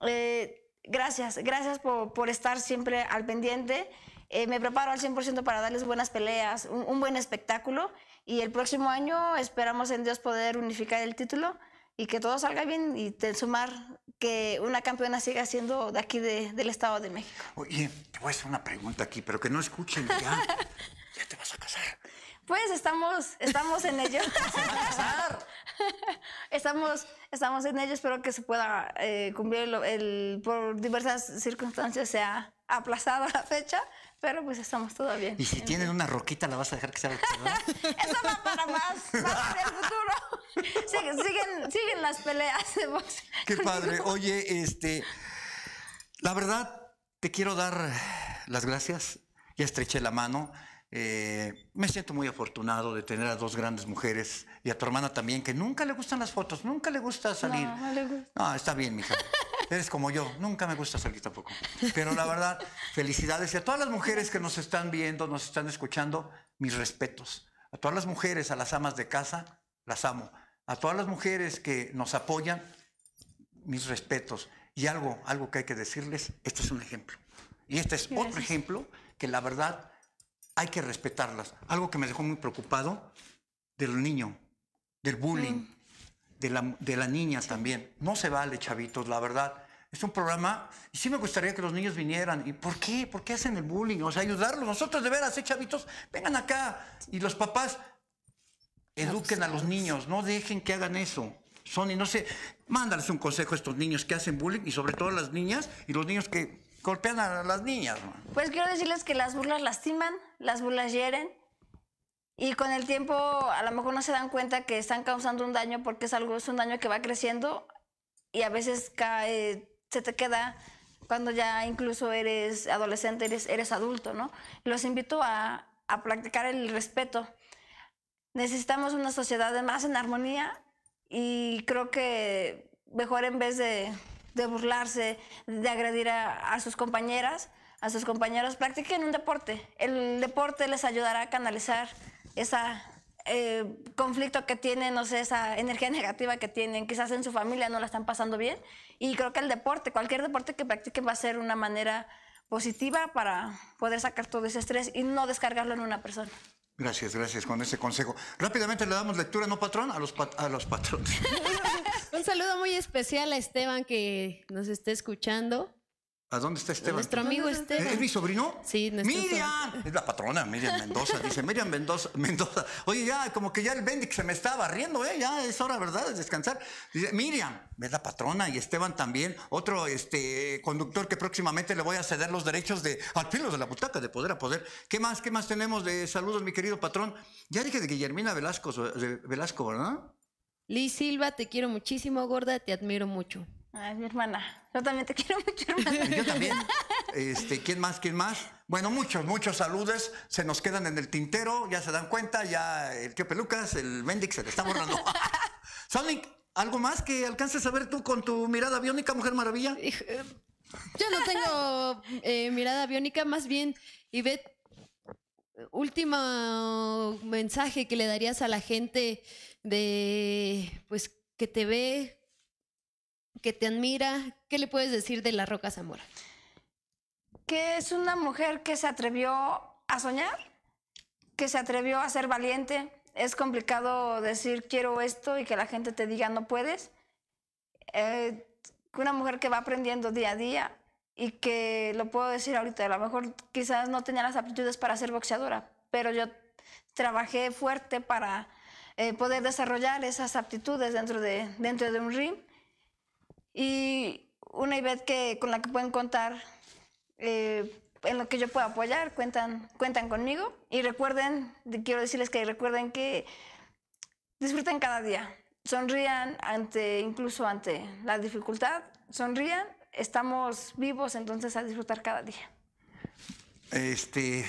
Eh, gracias, gracias por, estar siempre al pendiente. Eh, me preparo al 100% para darles buenas peleas, un, buen espectáculo y el próximo año esperamos en Dios poder unificar el título y que todo salga bien y te, sumar que una campeona siga siendo de aquí del Estado de México. Oye, te voy a hacer una pregunta aquí, pero que no escuchen ya. ya te vas a casar. Pues estamos, estamos en ello. estamos, estamos en ello. Espero que se pueda eh, cumplir el, por diversas circunstancias se ha aplazado la fecha, pero pues estamos todavía. Y si tienen una roquita, la vas a dejar que sea. Eso va para más, para el futuro. siguen, siguen, las peleas de Qué padre. Oye, este, la verdad te quiero dar las gracias. Ya estreché la mano. Eh, me siento muy afortunado de tener a dos grandes mujeres y a tu hermana también, que nunca le gustan las fotos, nunca le gusta salir. No, no le gusta. está bien, mija. Eres como yo, nunca me gusta salir tampoco. Pero la verdad, felicidades. Y a todas las mujeres que nos están viendo, nos están escuchando, mis respetos. A todas las mujeres, a las amas de casa, las amo. A todas las mujeres que nos apoyan, mis respetos. Y algo, algo que hay que decirles, este es un ejemplo. Y este es otro ejemplo que la verdad hay que respetarlas. Algo que me dejó muy preocupado del niño, del bullying, mm. de, la, de, niña también. No se vale, chavitos, la verdad. Es un programa, y sí me gustaría que los niños vinieran. ¿Y por qué? ¿Por qué hacen el bullying? O sea, ayudarlos. Nosotros de veras, ¿eh, chavitos? Vengan acá. Y los papás, pues, eduquen a los pues. niños, no dejen que hagan eso. Son, y no sé, mándales un consejo a estos niños que hacen bullying y sobre todo a las niñas y los niños que golpean a las niñas. Pues quiero decirles que las burlas lastiman, las burlas hieren y con el tiempo a lo mejor no se dan cuenta que están causando un daño porque es algo es un daño que va creciendo y a veces cae, se te queda cuando ya incluso eres adolescente, eres, eres adulto, ¿no? Los invito a, a practicar el respeto. Necesitamos una sociedad más en armonía y creo que mejor en vez de de burlarse, de agredir a, sus compañeras, a sus compañeros, practiquen un deporte. El deporte les ayudará a canalizar ese eh, conflicto que tienen, no sé, esa energía negativa que tienen, quizás en su familia no la están pasando bien. Y creo que el deporte, cualquier deporte que practiquen va a ser una manera positiva para poder sacar todo ese estrés y no descargarlo en una persona. Gracias, gracias con ese consejo. Rápidamente le damos lectura, ¿no, patrón? A los, a los patrones. Un saludo muy especial a Esteban que nos está escuchando. ¿A dónde está Esteban? Nuestro amigo Esteban. ¿Es, mi sobrino? Sí, Miriam. Es la patrona, Miriam Mendoza. Dice, Miriam Mendoza, Mendoza. Oye, ya, como que ya el Bendix se me está barriendo, ¿eh? Ya es hora, ¿verdad? De descansar. Dice, Miriam, es la patrona y Esteban también. Otro este, conductor que próximamente le voy a ceder los derechos de al filo de la butaca, de poder a poder. ¿Qué más? ¿Qué más tenemos de saludos, mi querido patrón? Ya dije de Guillermina Velasco, Velasco ¿verdad? Liz Silva, te quiero muchísimo, gorda, te admiro mucho. Ay, mi hermana. Yo también te quiero mucho, hermana. Yo también. Este, ¿Quién más? ¿Quién más? Bueno, muchos, muchos saludos. Se nos quedan en el tintero, ya se dan cuenta, ya el tío Pelucas, el Mendix se le está borrando. Sonic, ¿algo más que alcances a ver tú con tu mirada biónica, Mujer Maravilla? Eh, yo no tengo eh, mirada biónica, más bien, Ivette, último mensaje que le darías a la gente de pues que te ve, que te admira. ¿Qué le puedes decir de la Roca Zamora? Que es una mujer que se atrevió a soñar, que se atrevió a ser valiente. Es complicado decir quiero esto y que la gente te diga no puedes. Eh, una mujer que va aprendiendo día a día y que lo puedo decir ahorita, a lo mejor quizás no tenía las aptitudes para ser boxeadora, pero yo trabajé fuerte para eh, poder desarrollar esas aptitudes dentro de, dentro de un RIM. Y una IBET que, con la que pueden contar, eh, en lo que yo pueda apoyar, cuentan, cuentan conmigo. Y recuerden, quiero decirles que recuerden que disfruten cada día. Sonrían ante, incluso ante la dificultad, sonrían, estamos vivos entonces a disfrutar cada día. Este,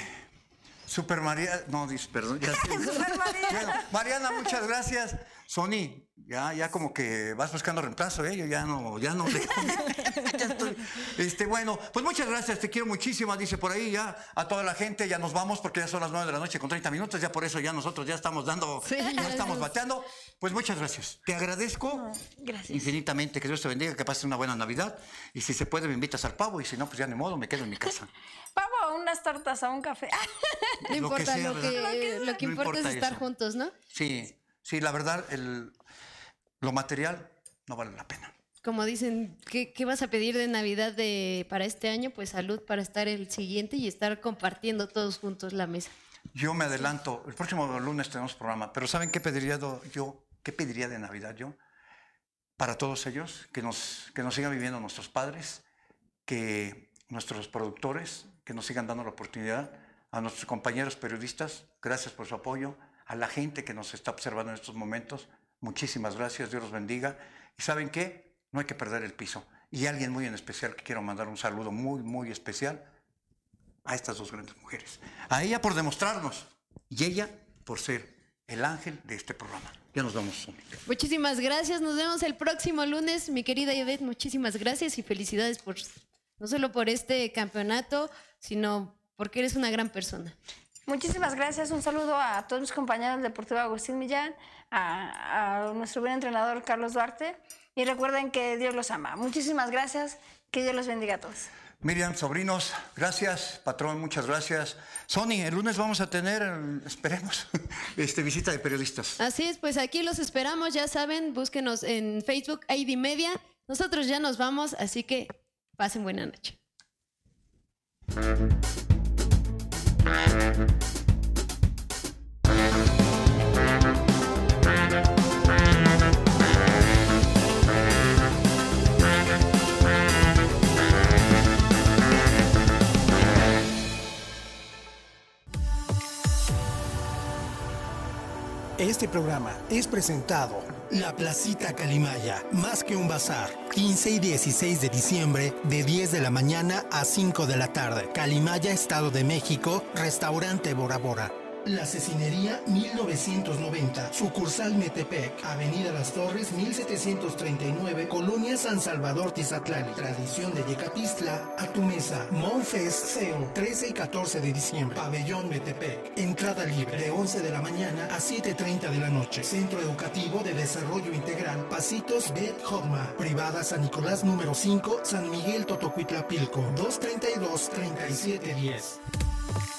Super María, no, perdón. Ya Mariana. Mariana, muchas gracias. Sony, ya, ya como que vas buscando reemplazo, ¿eh? Yo ya no, ya no. Este, bueno, pues muchas gracias, te quiero muchísimo, dice por ahí ya a toda la gente, ya nos vamos porque ya son las nueve de la noche con 30 minutos, ya por eso ya nosotros ya estamos dando, ya estamos bateando. Pues muchas gracias. Te agradezco infinitamente, que Dios te bendiga, que pases una buena Navidad y si se puede me invitas al pavo y si no, pues ya ni modo, me quedo en mi casa. pavo unas tartas, a un café. no importa, lo que, lo, que, importa, es estar juntos, ¿no? Sí, sí, la verdad, el... Lo material no vale la pena. Como dicen, ¿qué, vas a pedir de Navidad para este año? Pues salud para estar el siguiente y estar compartiendo todos juntos la mesa. Yo me adelanto, el próximo lunes tenemos programa, pero ¿saben qué pediría yo? ¿Qué pediría de Navidad yo? Para todos ellos, que nos, que nos sigan viviendo nuestros padres, que nuestros productores, que nos sigan dando la oportunidad, a nuestros compañeros periodistas, gracias por su apoyo, a la gente que nos está observando en estos momentos, Muchísimas gracias, Dios los bendiga. ¿Y saben qué? No hay que perder el piso. Y alguien muy en especial que quiero mandar un saludo muy, muy especial a estas dos grandes mujeres. A ella por demostrarnos y ella por ser el ángel de este programa. Ya nos vamos. Muchísimas gracias. Nos vemos el próximo lunes, mi querida Yvette. Muchísimas gracias y felicidades por no solo por este campeonato, sino porque eres una gran persona. Muchísimas gracias. Un saludo a todos mis compañeros del Deportivo Agustín Millán, a, nuestro buen entrenador Carlos Duarte. Y recuerden que Dios los ama. Muchísimas gracias. Que Dios los bendiga a todos. Miriam, sobrinos, gracias, patrón, muchas gracias. Sony, el lunes vamos a tener, esperemos, este, visita de periodistas. Así es, pues aquí los esperamos, ya saben, búsquenos en Facebook, AD Media. Nosotros ya nos vamos, así que pasen buena noche. Este programa es presentado la Placita Calimaya, más que un bazar. 15 y 16 de diciembre, de 10 de la mañana a 5 de la tarde. Calimaya, Estado de México, restaurante Bora Bora. La Asesinería 1990, sucursal Metepec, Avenida Las Torres 1739, Colonia San Salvador Tizatlán, tradición de Yecapistla, a tu mesa, Monfest 13 y 14 de diciembre, Pabellón Metepec, entrada libre de 11 de la mañana a 7.30 de la noche, Centro Educativo de Desarrollo Integral, Pasitos de Hogma, privada San Nicolás número 5, San Miguel Totocuitlapilco, 232-3710.